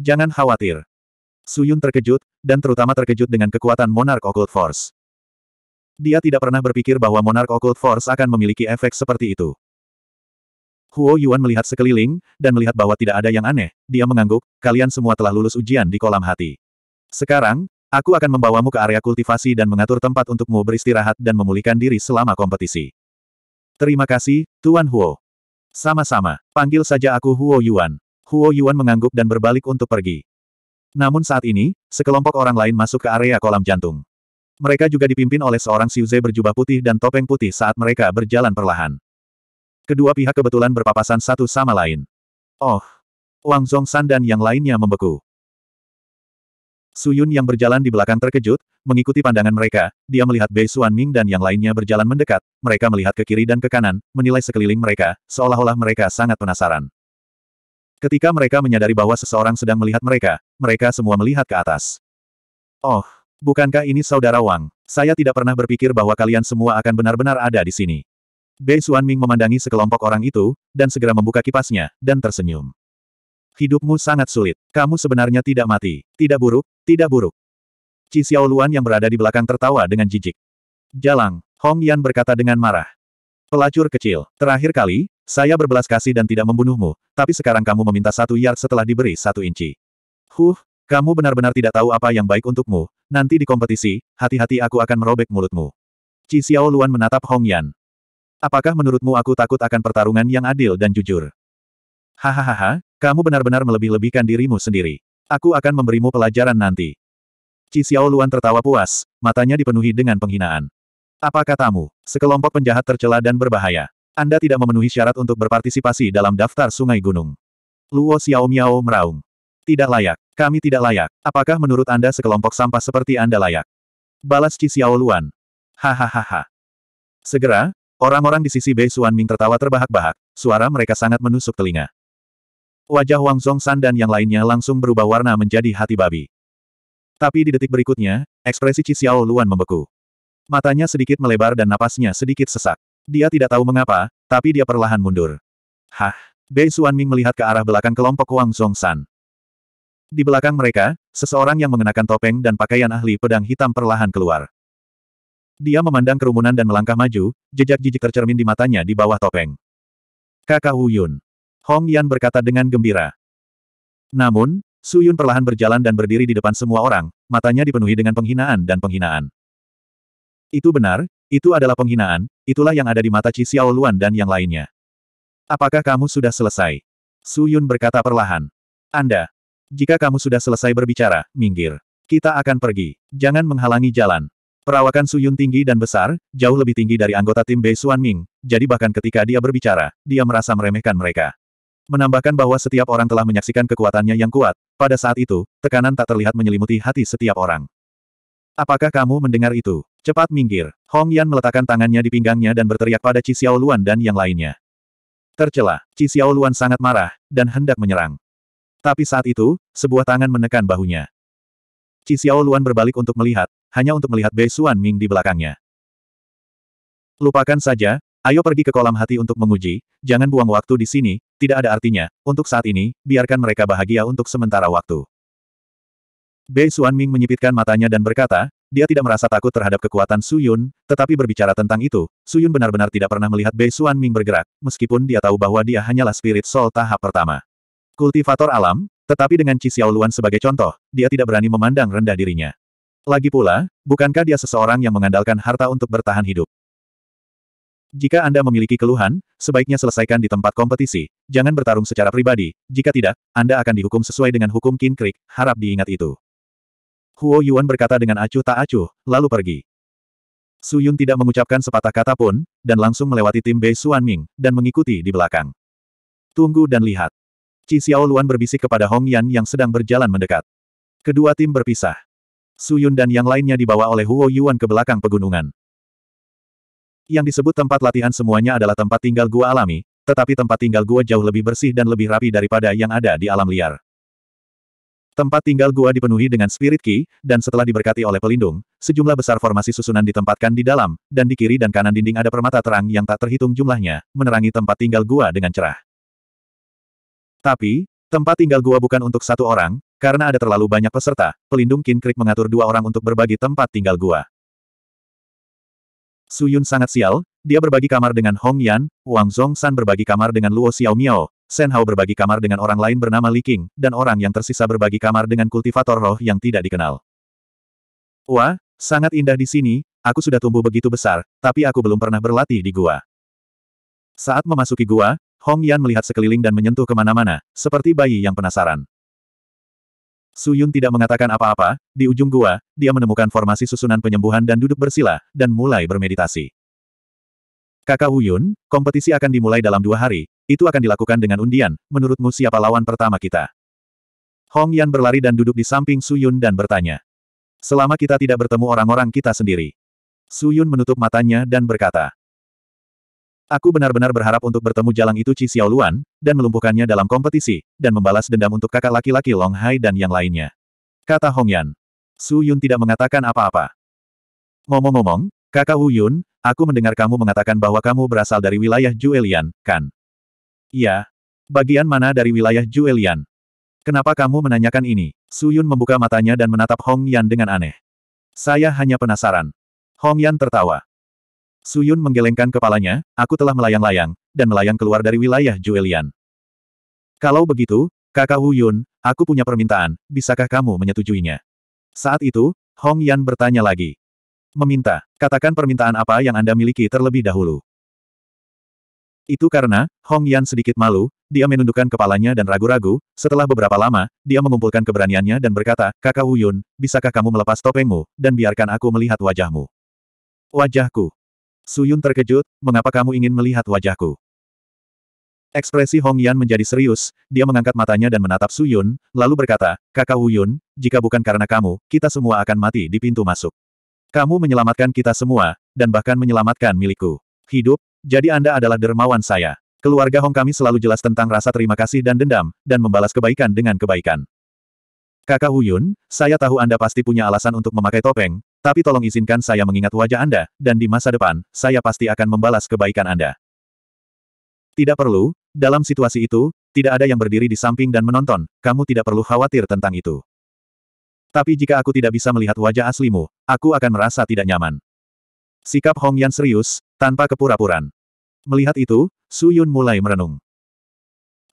Jangan khawatir. Suyun terkejut, dan terutama terkejut dengan kekuatan Monarch Occult Force. Dia tidak pernah berpikir bahwa Monarch Occult Force akan memiliki efek seperti itu. Huo Yuan melihat sekeliling, dan melihat bahwa tidak ada yang aneh, dia mengangguk, kalian semua telah lulus ujian di kolam hati. Sekarang, aku akan membawamu ke area kultivasi dan mengatur tempat untukmu beristirahat dan memulihkan diri selama kompetisi. Terima kasih, Tuan Huo. Sama-sama, panggil saja aku Huo Yuan. Huo Yuan mengangguk dan berbalik untuk pergi. Namun saat ini, sekelompok orang lain masuk ke area kolam jantung. Mereka juga dipimpin oleh seorang Siuze berjubah putih dan topeng putih saat mereka berjalan perlahan. Kedua pihak kebetulan berpapasan satu sama lain. Oh! Wang San dan yang lainnya membeku. Su Yun yang berjalan di belakang terkejut, mengikuti pandangan mereka, dia melihat Bei Ming dan yang lainnya berjalan mendekat, mereka melihat ke kiri dan ke kanan, menilai sekeliling mereka, seolah-olah mereka sangat penasaran. Ketika mereka menyadari bahwa seseorang sedang melihat mereka, mereka semua melihat ke atas. Oh, bukankah ini saudara Wang? Saya tidak pernah berpikir bahwa kalian semua akan benar-benar ada di sini. Bei Xuanming memandangi sekelompok orang itu, dan segera membuka kipasnya, dan tersenyum. Hidupmu sangat sulit. Kamu sebenarnya tidak mati. Tidak buruk, tidak buruk. Ci Xiaoluan yang berada di belakang tertawa dengan jijik. Jalang, Hong Yan berkata dengan marah. Pelacur kecil, terakhir kali, saya berbelas kasih dan tidak membunuhmu, tapi sekarang kamu meminta satu yard setelah diberi satu inci. Huh, kamu benar-benar tidak tahu apa yang baik untukmu, nanti di kompetisi, hati-hati aku akan merobek mulutmu. Ci Xiao Luan menatap Hong Yan. Apakah menurutmu aku takut akan pertarungan yang adil dan jujur? Hahaha, kamu benar-benar melebih-lebihkan dirimu sendiri. Aku akan memberimu pelajaran nanti. Ci Xiao Luan tertawa puas, matanya dipenuhi dengan penghinaan. Apa katamu, sekelompok penjahat tercela dan berbahaya. Anda tidak memenuhi syarat untuk berpartisipasi dalam daftar sungai gunung. Luo Xiaomiao meraung. Tidak layak. Kami tidak layak. Apakah menurut Anda sekelompok sampah seperti Anda layak? Balas Qi Xiao Luan. Hahaha. Segera, orang-orang di sisi Bei Xuan Ming tertawa terbahak-bahak, suara mereka sangat menusuk telinga. Wajah Wang San dan yang lainnya langsung berubah warna menjadi hati babi. Tapi di detik berikutnya, ekspresi Qi Xiao Luan membeku. Matanya sedikit melebar dan napasnya sedikit sesak. Dia tidak tahu mengapa, tapi dia perlahan mundur. Hah! Bei Xuanming melihat ke arah belakang kelompok Wang Zhongshan. Di belakang mereka, seseorang yang mengenakan topeng dan pakaian ahli pedang hitam perlahan keluar. Dia memandang kerumunan dan melangkah maju, jejak jijik tercermin di matanya di bawah topeng. Kakak Huyun. Hong Yan berkata dengan gembira. Namun, Su Yun perlahan berjalan dan berdiri di depan semua orang, matanya dipenuhi dengan penghinaan dan penghinaan. Itu benar, itu adalah penghinaan, itulah yang ada di mata Qi Luan dan yang lainnya. Apakah kamu sudah selesai? Su Yun berkata perlahan. Anda, jika kamu sudah selesai berbicara, minggir. Kita akan pergi. Jangan menghalangi jalan. Perawakan Su Yun tinggi dan besar, jauh lebih tinggi dari anggota tim Bei Suan Ming, jadi bahkan ketika dia berbicara, dia merasa meremehkan mereka. Menambahkan bahwa setiap orang telah menyaksikan kekuatannya yang kuat, pada saat itu, tekanan tak terlihat menyelimuti hati setiap orang. Apakah kamu mendengar itu? Cepat minggir. Hong Yan meletakkan tangannya di pinggangnya dan berteriak pada Qi Xiaoluan dan yang lainnya. Tercela, Qi Xiaoluan sangat marah, dan hendak menyerang. Tapi saat itu, sebuah tangan menekan bahunya. Qi Xiaoluan berbalik untuk melihat, hanya untuk melihat Bei Xuan Ming di belakangnya. Lupakan saja, ayo pergi ke kolam hati untuk menguji, jangan buang waktu di sini, tidak ada artinya, untuk saat ini, biarkan mereka bahagia untuk sementara waktu. Bei Xuan Ming menyipitkan matanya dan berkata, dia tidak merasa takut terhadap kekuatan Su Yun, tetapi berbicara tentang itu, Su Yun benar-benar tidak pernah melihat Bei Xuan Ming bergerak, meskipun dia tahu bahwa dia hanyalah spirit soul tahap pertama. Kultivator alam, tetapi dengan Qi Xiaoluan sebagai contoh, dia tidak berani memandang rendah dirinya. Lagi pula, bukankah dia seseorang yang mengandalkan harta untuk bertahan hidup? Jika Anda memiliki keluhan, sebaiknya selesaikan di tempat kompetisi. Jangan bertarung secara pribadi, jika tidak, Anda akan dihukum sesuai dengan hukum Kin Creek, harap diingat itu. Huo Yuan berkata dengan acuh tak acuh, lalu pergi. Su Yun tidak mengucapkan sepatah kata pun, dan langsung melewati tim Bei Xuan Ming, dan mengikuti di belakang. Tunggu dan lihat. Qi Xiao Luan berbisik kepada Hong Yan yang sedang berjalan mendekat. Kedua tim berpisah. Su Yun dan yang lainnya dibawa oleh Huo Yuan ke belakang pegunungan. Yang disebut tempat latihan semuanya adalah tempat tinggal gua alami, tetapi tempat tinggal gua jauh lebih bersih dan lebih rapi daripada yang ada di alam liar. Tempat tinggal gua dipenuhi dengan spirit key, dan setelah diberkati oleh pelindung, sejumlah besar formasi susunan ditempatkan di dalam, dan di kiri dan kanan dinding ada permata terang yang tak terhitung jumlahnya, menerangi tempat tinggal gua dengan cerah. Tapi, tempat tinggal gua bukan untuk satu orang, karena ada terlalu banyak peserta, pelindung Kinkrik mengatur dua orang untuk berbagi tempat tinggal gua. Suyun sangat sial, dia berbagi kamar dengan Hong Yan, Wang Zhong San berbagi kamar dengan Luo Xiaomiao, Shen Hao berbagi kamar dengan orang lain bernama Li Qing dan orang yang tersisa berbagi kamar dengan kultivator roh yang tidak dikenal. Wah, sangat indah di sini, aku sudah tumbuh begitu besar, tapi aku belum pernah berlatih di gua. Saat memasuki gua, Hong Yan melihat sekeliling dan menyentuh kemana-mana, seperti bayi yang penasaran. Su Yun tidak mengatakan apa-apa, di ujung gua, dia menemukan formasi susunan penyembuhan dan duduk bersila, dan mulai bermeditasi. Kakak Yun, kompetisi akan dimulai dalam dua hari, itu akan dilakukan dengan undian, menurutmu siapa lawan pertama kita? Hong Yan berlari dan duduk di samping Su Yun dan bertanya. Selama kita tidak bertemu orang-orang kita sendiri. Su Yun menutup matanya dan berkata. Aku benar-benar berharap untuk bertemu jalang itu Ci Xiaoluan, dan melumpuhkannya dalam kompetisi, dan membalas dendam untuk kakak laki-laki Long Hai dan yang lainnya. Kata Hong Yan. Su Yun tidak mengatakan apa-apa. Ngomong-ngomong, kakak Wu Yun, aku mendengar kamu mengatakan bahwa kamu berasal dari wilayah Juelian, kan? Iya. Bagian mana dari wilayah Juelian? Kenapa kamu menanyakan ini? Suyun membuka matanya dan menatap Hong Yan dengan aneh. Saya hanya penasaran. Hong Yan tertawa. Suyun menggelengkan kepalanya, aku telah melayang-layang, dan melayang keluar dari wilayah Juelian. Kalau begitu, kakak Wu Yun, aku punya permintaan, bisakah kamu menyetujuinya? Saat itu, Hong Yan bertanya lagi. Meminta, katakan permintaan apa yang Anda miliki terlebih dahulu. Itu karena, Hong Yan sedikit malu, dia menundukkan kepalanya dan ragu-ragu, setelah beberapa lama, dia mengumpulkan keberaniannya dan berkata, Kakak Wuyun, bisakah kamu melepas topengmu, dan biarkan aku melihat wajahmu? Wajahku. Suyun terkejut, mengapa kamu ingin melihat wajahku? Ekspresi Hong Yan menjadi serius, dia mengangkat matanya dan menatap Suyun, lalu berkata, Kakak Wuyun, jika bukan karena kamu, kita semua akan mati di pintu masuk. Kamu menyelamatkan kita semua, dan bahkan menyelamatkan milikku. Hidup, jadi Anda adalah dermawan saya. Keluarga Hong kami selalu jelas tentang rasa terima kasih dan dendam, dan membalas kebaikan dengan kebaikan. Kakak Huyun, saya tahu Anda pasti punya alasan untuk memakai topeng, tapi tolong izinkan saya mengingat wajah Anda, dan di masa depan, saya pasti akan membalas kebaikan Anda. Tidak perlu, dalam situasi itu, tidak ada yang berdiri di samping dan menonton, kamu tidak perlu khawatir tentang itu. Tapi jika aku tidak bisa melihat wajah aslimu, aku akan merasa tidak nyaman. Sikap Hong Yan serius, tanpa kepura puraan Melihat itu, Su Yun mulai merenung.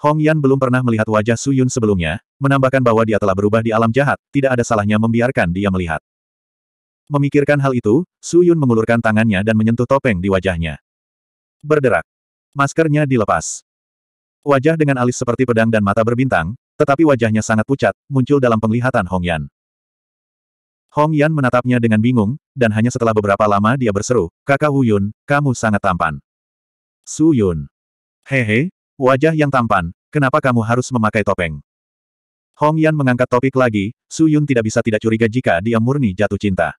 Hong Yan belum pernah melihat wajah Su Yun sebelumnya, menambahkan bahwa dia telah berubah di alam jahat, tidak ada salahnya membiarkan dia melihat. Memikirkan hal itu, Su Yun mengulurkan tangannya dan menyentuh topeng di wajahnya. Berderak. Maskernya dilepas. Wajah dengan alis seperti pedang dan mata berbintang, tetapi wajahnya sangat pucat, muncul dalam penglihatan Hong Yan. Hong Yan menatapnya dengan bingung, dan hanya setelah beberapa lama dia berseru, Kakak Wu Yun, kamu sangat tampan. Su Yun. Hehe, wajah yang tampan, kenapa kamu harus memakai topeng? Hong Yan mengangkat topik lagi, Su Yun tidak bisa tidak curiga jika dia murni jatuh cinta.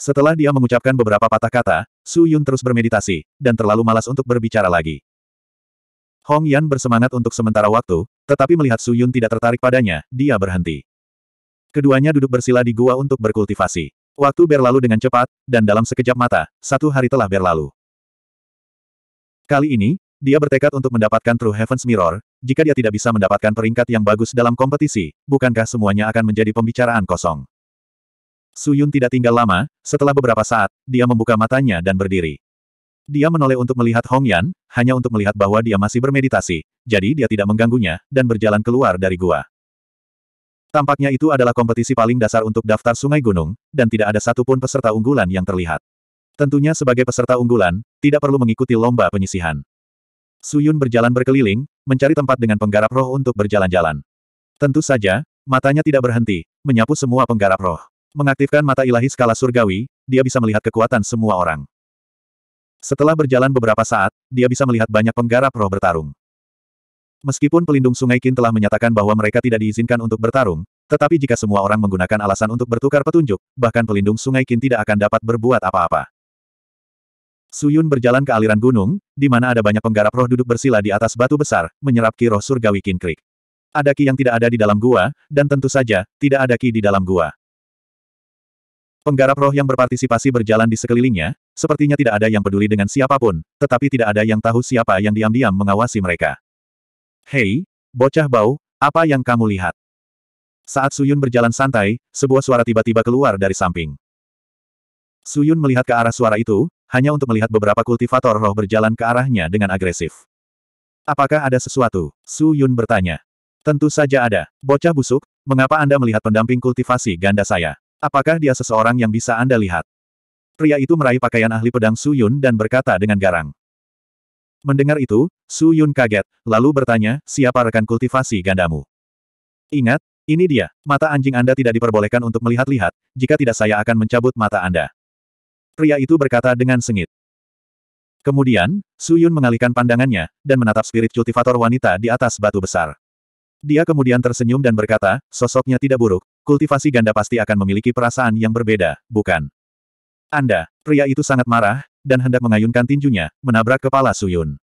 Setelah dia mengucapkan beberapa patah kata, Su Yun terus bermeditasi, dan terlalu malas untuk berbicara lagi. Hong Yan bersemangat untuk sementara waktu, tetapi melihat Su Yun tidak tertarik padanya, dia berhenti. Keduanya duduk bersila di gua untuk berkultivasi. Waktu berlalu dengan cepat, dan dalam sekejap mata, satu hari telah berlalu. Kali ini, dia bertekad untuk mendapatkan True Heaven's Mirror, jika dia tidak bisa mendapatkan peringkat yang bagus dalam kompetisi, bukankah semuanya akan menjadi pembicaraan kosong? Suyun tidak tinggal lama, setelah beberapa saat, dia membuka matanya dan berdiri. Dia menoleh untuk melihat Hong Yan, hanya untuk melihat bahwa dia masih bermeditasi, jadi dia tidak mengganggunya, dan berjalan keluar dari gua. Tampaknya itu adalah kompetisi paling dasar untuk daftar sungai gunung, dan tidak ada satupun peserta unggulan yang terlihat. Tentunya sebagai peserta unggulan, tidak perlu mengikuti lomba penyisihan. Suyun berjalan berkeliling, mencari tempat dengan penggarap roh untuk berjalan-jalan. Tentu saja, matanya tidak berhenti, menyapu semua penggarap roh. Mengaktifkan mata ilahi skala surgawi, dia bisa melihat kekuatan semua orang. Setelah berjalan beberapa saat, dia bisa melihat banyak penggarap roh bertarung. Meskipun pelindung Sungai Qin telah menyatakan bahwa mereka tidak diizinkan untuk bertarung, tetapi jika semua orang menggunakan alasan untuk bertukar petunjuk, bahkan pelindung Sungai Qin tidak akan dapat berbuat apa-apa. Suyun berjalan ke aliran gunung, di mana ada banyak penggarap roh duduk bersila di atas batu besar, menyerap ki roh surgawi Qin Creek. Ada ki yang tidak ada di dalam gua, dan tentu saja, tidak ada ki di dalam gua. Penggarap roh yang berpartisipasi berjalan di sekelilingnya, sepertinya tidak ada yang peduli dengan siapapun, tetapi tidak ada yang tahu siapa yang diam-diam mengawasi mereka. Hei, bocah bau, apa yang kamu lihat? Saat Suyun berjalan santai, sebuah suara tiba-tiba keluar dari samping. Suyun melihat ke arah suara itu, hanya untuk melihat beberapa kultivator roh berjalan ke arahnya dengan agresif. Apakah ada sesuatu? Suyun bertanya. Tentu saja ada. Bocah busuk, mengapa Anda melihat pendamping kultivasi ganda saya? Apakah dia seseorang yang bisa Anda lihat? Pria itu meraih pakaian ahli pedang Suyun dan berkata dengan garang. Mendengar itu, Su Yun kaget, lalu bertanya, siapa rekan kultivasi gandamu? Ingat, ini dia, mata anjing Anda tidak diperbolehkan untuk melihat-lihat, jika tidak saya akan mencabut mata Anda. Pria itu berkata dengan sengit. Kemudian, Su Yun mengalihkan pandangannya, dan menatap spirit kultivator wanita di atas batu besar. Dia kemudian tersenyum dan berkata, sosoknya tidak buruk, kultivasi ganda pasti akan memiliki perasaan yang berbeda, bukan? Anda, pria itu sangat marah, dan hendak mengayunkan tinjunya, menabrak kepala Suyun.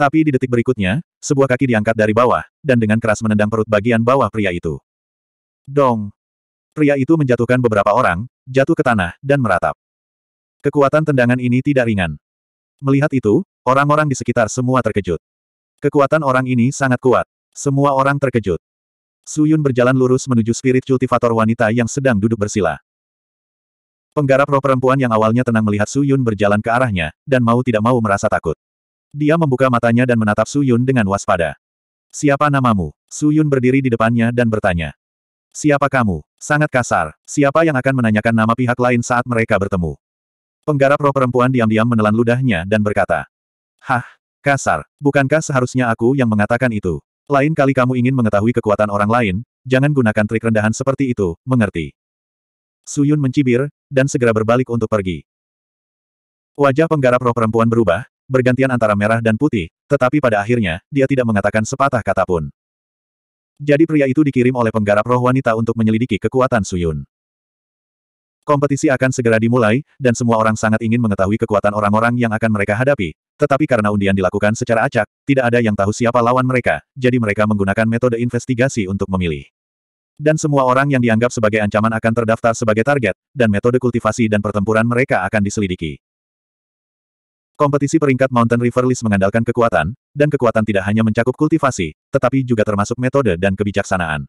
Tapi di detik berikutnya, sebuah kaki diangkat dari bawah, dan dengan keras menendang perut bagian bawah pria itu. Dong! Pria itu menjatuhkan beberapa orang, jatuh ke tanah, dan meratap. Kekuatan tendangan ini tidak ringan. Melihat itu, orang-orang di sekitar semua terkejut. Kekuatan orang ini sangat kuat. Semua orang terkejut. Suyun berjalan lurus menuju spirit kultivator wanita yang sedang duduk bersila. Penggarap roh perempuan yang awalnya tenang melihat Su Yun berjalan ke arahnya, dan mau tidak mau merasa takut. Dia membuka matanya dan menatap Su Yun dengan waspada. Siapa namamu? Su Yun berdiri di depannya dan bertanya. Siapa kamu? Sangat kasar. Siapa yang akan menanyakan nama pihak lain saat mereka bertemu? Penggarap roh perempuan diam-diam menelan ludahnya dan berkata. Hah, kasar. Bukankah seharusnya aku yang mengatakan itu? Lain kali kamu ingin mengetahui kekuatan orang lain, jangan gunakan trik rendahan seperti itu, mengerti? Su Yun mencibir, dan segera berbalik untuk pergi. Wajah penggarap roh perempuan berubah, bergantian antara merah dan putih, tetapi pada akhirnya, dia tidak mengatakan sepatah kata pun. Jadi pria itu dikirim oleh penggarap roh wanita untuk menyelidiki kekuatan Suyun. Kompetisi akan segera dimulai, dan semua orang sangat ingin mengetahui kekuatan orang-orang yang akan mereka hadapi, tetapi karena undian dilakukan secara acak, tidak ada yang tahu siapa lawan mereka, jadi mereka menggunakan metode investigasi untuk memilih. Dan semua orang yang dianggap sebagai ancaman akan terdaftar sebagai target, dan metode kultivasi dan pertempuran mereka akan diselidiki. Kompetisi peringkat Mountain River List mengandalkan kekuatan, dan kekuatan tidak hanya mencakup kultivasi, tetapi juga termasuk metode dan kebijaksanaan.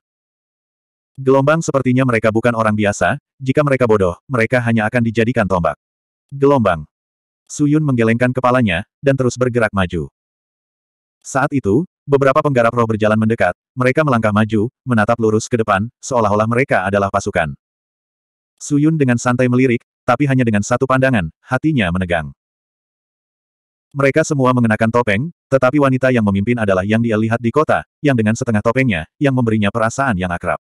Gelombang sepertinya mereka bukan orang biasa, jika mereka bodoh, mereka hanya akan dijadikan tombak. Gelombang. Suyun menggelengkan kepalanya, dan terus bergerak maju. Saat itu, Beberapa penggarap roh berjalan mendekat, mereka melangkah maju, menatap lurus ke depan, seolah-olah mereka adalah pasukan. Suyun dengan santai melirik, tapi hanya dengan satu pandangan, hatinya menegang. Mereka semua mengenakan topeng, tetapi wanita yang memimpin adalah yang dia lihat di kota, yang dengan setengah topengnya, yang memberinya perasaan yang akrab.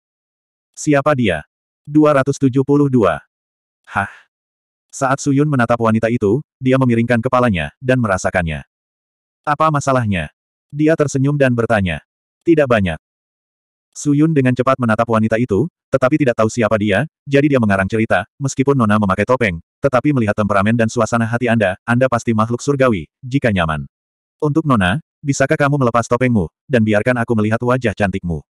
Siapa dia? 272. Hah? Saat Suyun menatap wanita itu, dia memiringkan kepalanya, dan merasakannya. Apa masalahnya? Dia tersenyum dan bertanya. Tidak banyak. Suyun dengan cepat menatap wanita itu, tetapi tidak tahu siapa dia, jadi dia mengarang cerita, meskipun Nona memakai topeng, tetapi melihat temperamen dan suasana hati Anda, Anda pasti makhluk surgawi, jika nyaman. Untuk Nona, bisakah kamu melepas topengmu, dan biarkan aku melihat wajah cantikmu?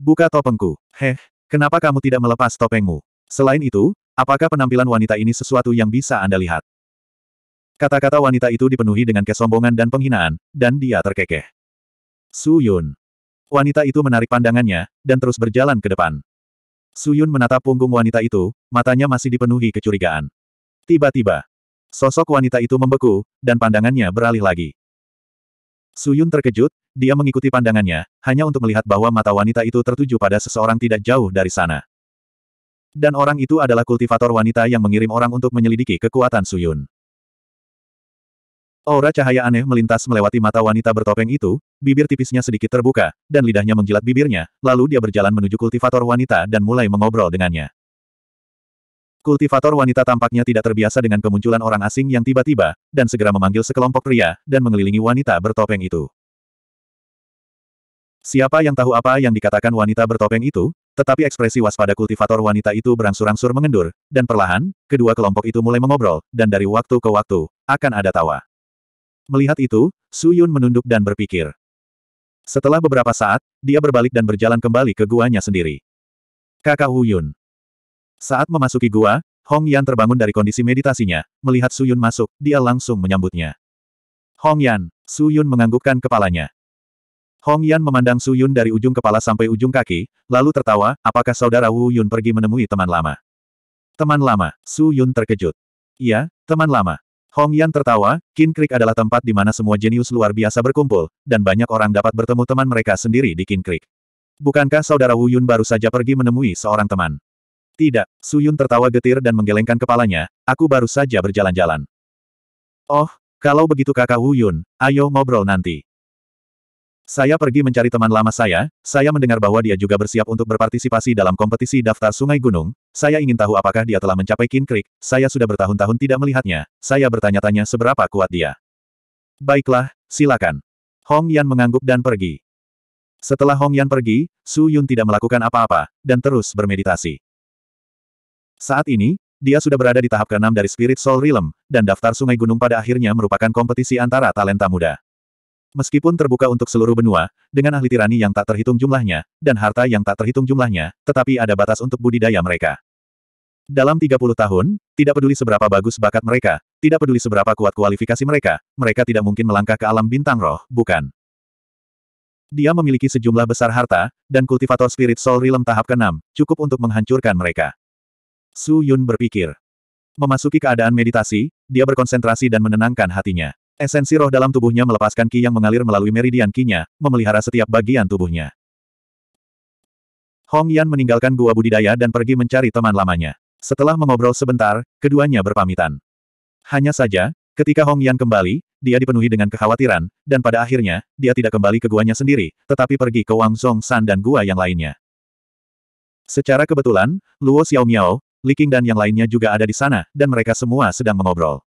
Buka topengku. Heh, kenapa kamu tidak melepas topengmu? Selain itu, apakah penampilan wanita ini sesuatu yang bisa Anda lihat? Kata-kata wanita itu dipenuhi dengan kesombongan dan penghinaan, dan dia terkekeh. Su Yun. Wanita itu menarik pandangannya, dan terus berjalan ke depan. Su Yun menatap punggung wanita itu, matanya masih dipenuhi kecurigaan. Tiba-tiba, sosok wanita itu membeku, dan pandangannya beralih lagi. Su Yun terkejut, dia mengikuti pandangannya, hanya untuk melihat bahwa mata wanita itu tertuju pada seseorang tidak jauh dari sana. Dan orang itu adalah kultivator wanita yang mengirim orang untuk menyelidiki kekuatan Su Yun. Aura cahaya aneh melintas melewati mata wanita bertopeng itu, bibir tipisnya sedikit terbuka, dan lidahnya menjilat bibirnya, lalu dia berjalan menuju kultivator wanita dan mulai mengobrol dengannya. Kultivator wanita tampaknya tidak terbiasa dengan kemunculan orang asing yang tiba-tiba, dan segera memanggil sekelompok pria, dan mengelilingi wanita bertopeng itu. Siapa yang tahu apa yang dikatakan wanita bertopeng itu, tetapi ekspresi waspada kultivator wanita itu berangsur-angsur mengendur, dan perlahan, kedua kelompok itu mulai mengobrol, dan dari waktu ke waktu, akan ada tawa. Melihat itu, Su Yun menunduk dan berpikir. Setelah beberapa saat, dia berbalik dan berjalan kembali ke guanya sendiri. Kakak Hu Yun. Saat memasuki gua, Hong Yan terbangun dari kondisi meditasinya, melihat Su Yun masuk, dia langsung menyambutnya. Hong Yan, Su Yun menganggukkan kepalanya. Hong Yan memandang Su Yun dari ujung kepala sampai ujung kaki, lalu tertawa, apakah saudara Wu Yun pergi menemui teman lama? Teman lama, Su Yun terkejut. Iya, teman lama. Hong Yan tertawa, Kin Creek adalah tempat di mana semua jenius luar biasa berkumpul, dan banyak orang dapat bertemu teman mereka sendiri di Kin Creek. Bukankah saudara Wu Yun baru saja pergi menemui seorang teman? Tidak, Su Yun tertawa getir dan menggelengkan kepalanya, aku baru saja berjalan-jalan. Oh, kalau begitu kakak Wu Yun, ayo ngobrol nanti. Saya pergi mencari teman lama saya, saya mendengar bahwa dia juga bersiap untuk berpartisipasi dalam kompetisi daftar sungai gunung, saya ingin tahu apakah dia telah mencapai King Creek, saya sudah bertahun-tahun tidak melihatnya, saya bertanya-tanya seberapa kuat dia. Baiklah, silakan. Hong Yan mengangguk dan pergi. Setelah Hong Yan pergi, Su Yun tidak melakukan apa-apa, dan terus bermeditasi. Saat ini, dia sudah berada di tahap keenam dari Spirit Soul Realm, dan daftar Sungai Gunung pada akhirnya merupakan kompetisi antara talenta muda. Meskipun terbuka untuk seluruh benua, dengan ahli tirani yang tak terhitung jumlahnya, dan harta yang tak terhitung jumlahnya, tetapi ada batas untuk budidaya mereka. Dalam 30 tahun, tidak peduli seberapa bagus bakat mereka, tidak peduli seberapa kuat kualifikasi mereka, mereka tidak mungkin melangkah ke alam bintang roh, bukan? Dia memiliki sejumlah besar harta, dan kultivator spirit soul realm tahap ke-6, cukup untuk menghancurkan mereka. Su Yun berpikir. Memasuki keadaan meditasi, dia berkonsentrasi dan menenangkan hatinya. Esensi roh dalam tubuhnya melepaskan ki yang mengalir melalui meridian kinya, memelihara setiap bagian tubuhnya. Hong Yan meninggalkan gua budidaya dan pergi mencari teman lamanya. Setelah mengobrol sebentar, keduanya berpamitan. Hanya saja, ketika Hong Yan kembali, dia dipenuhi dengan kekhawatiran, dan pada akhirnya, dia tidak kembali ke guanya sendiri, tetapi pergi ke Wang Zhong San dan gua yang lainnya. Secara kebetulan, Luo Xiao Miao, Li Qing dan yang lainnya juga ada di sana, dan mereka semua sedang mengobrol.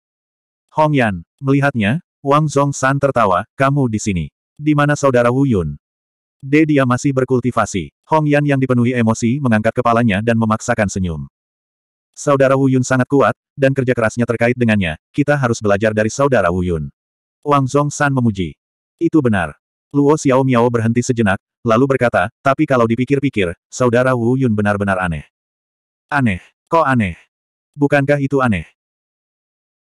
Hong Yan, melihatnya, Wang Zhong San tertawa, kamu di sini. Di mana saudara Wu Yun? D dia masih berkultivasi. Hong Yan yang dipenuhi emosi mengangkat kepalanya dan memaksakan senyum. Saudara Wuyun sangat kuat, dan kerja kerasnya terkait dengannya, kita harus belajar dari saudara Wuyun. Wang Wang San memuji. Itu benar. Luo Xiao Miao berhenti sejenak, lalu berkata, tapi kalau dipikir-pikir, saudara Wuyun benar-benar aneh. Aneh. Kok aneh? Bukankah itu aneh?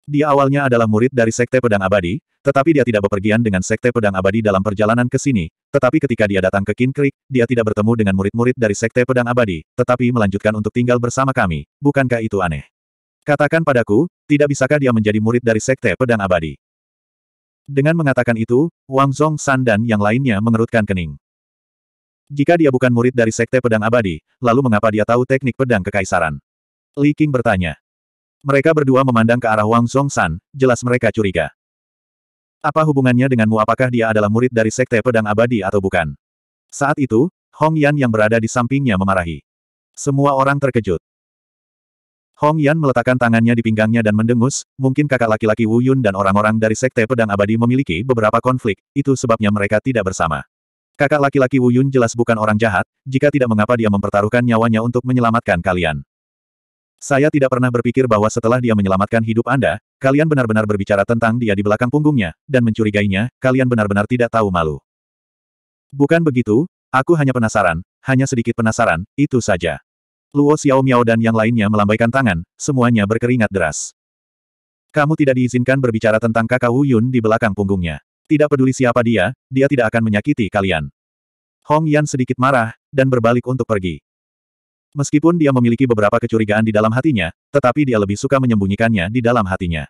Dia awalnya adalah murid dari Sekte Pedang Abadi, tetapi dia tidak bepergian dengan Sekte Pedang Abadi dalam perjalanan ke sini. Tetapi ketika dia datang ke King Creek, dia tidak bertemu dengan murid-murid dari Sekte Pedang Abadi, tetapi melanjutkan untuk tinggal bersama kami. Bukankah itu aneh? Katakan padaku, tidak bisakah dia menjadi murid dari Sekte Pedang Abadi? Dengan mengatakan itu, Wang Zhong San dan yang lainnya mengerutkan kening. Jika dia bukan murid dari Sekte Pedang Abadi, lalu mengapa dia tahu teknik pedang kekaisaran? Li Qing bertanya. Mereka berdua memandang ke arah Wang Zhongshan, jelas mereka curiga. Apa hubungannya denganmu apakah dia adalah murid dari Sekte Pedang Abadi atau bukan? Saat itu, Hong Yan yang berada di sampingnya memarahi. Semua orang terkejut. Hong Yan meletakkan tangannya di pinggangnya dan mendengus, mungkin kakak laki-laki Wu Yun dan orang-orang dari Sekte Pedang Abadi memiliki beberapa konflik, itu sebabnya mereka tidak bersama. Kakak laki-laki Wu Yun jelas bukan orang jahat, jika tidak mengapa dia mempertaruhkan nyawanya untuk menyelamatkan kalian. Saya tidak pernah berpikir bahwa setelah dia menyelamatkan hidup Anda, kalian benar-benar berbicara tentang dia di belakang punggungnya, dan mencurigainya, kalian benar-benar tidak tahu malu. Bukan begitu, aku hanya penasaran, hanya sedikit penasaran, itu saja. Luo Xiao Miao dan yang lainnya melambaikan tangan, semuanya berkeringat deras. Kamu tidak diizinkan berbicara tentang kakak Wu Yun di belakang punggungnya. Tidak peduli siapa dia, dia tidak akan menyakiti kalian. Hong Yan sedikit marah, dan berbalik untuk pergi. Meskipun dia memiliki beberapa kecurigaan di dalam hatinya, tetapi dia lebih suka menyembunyikannya di dalam hatinya.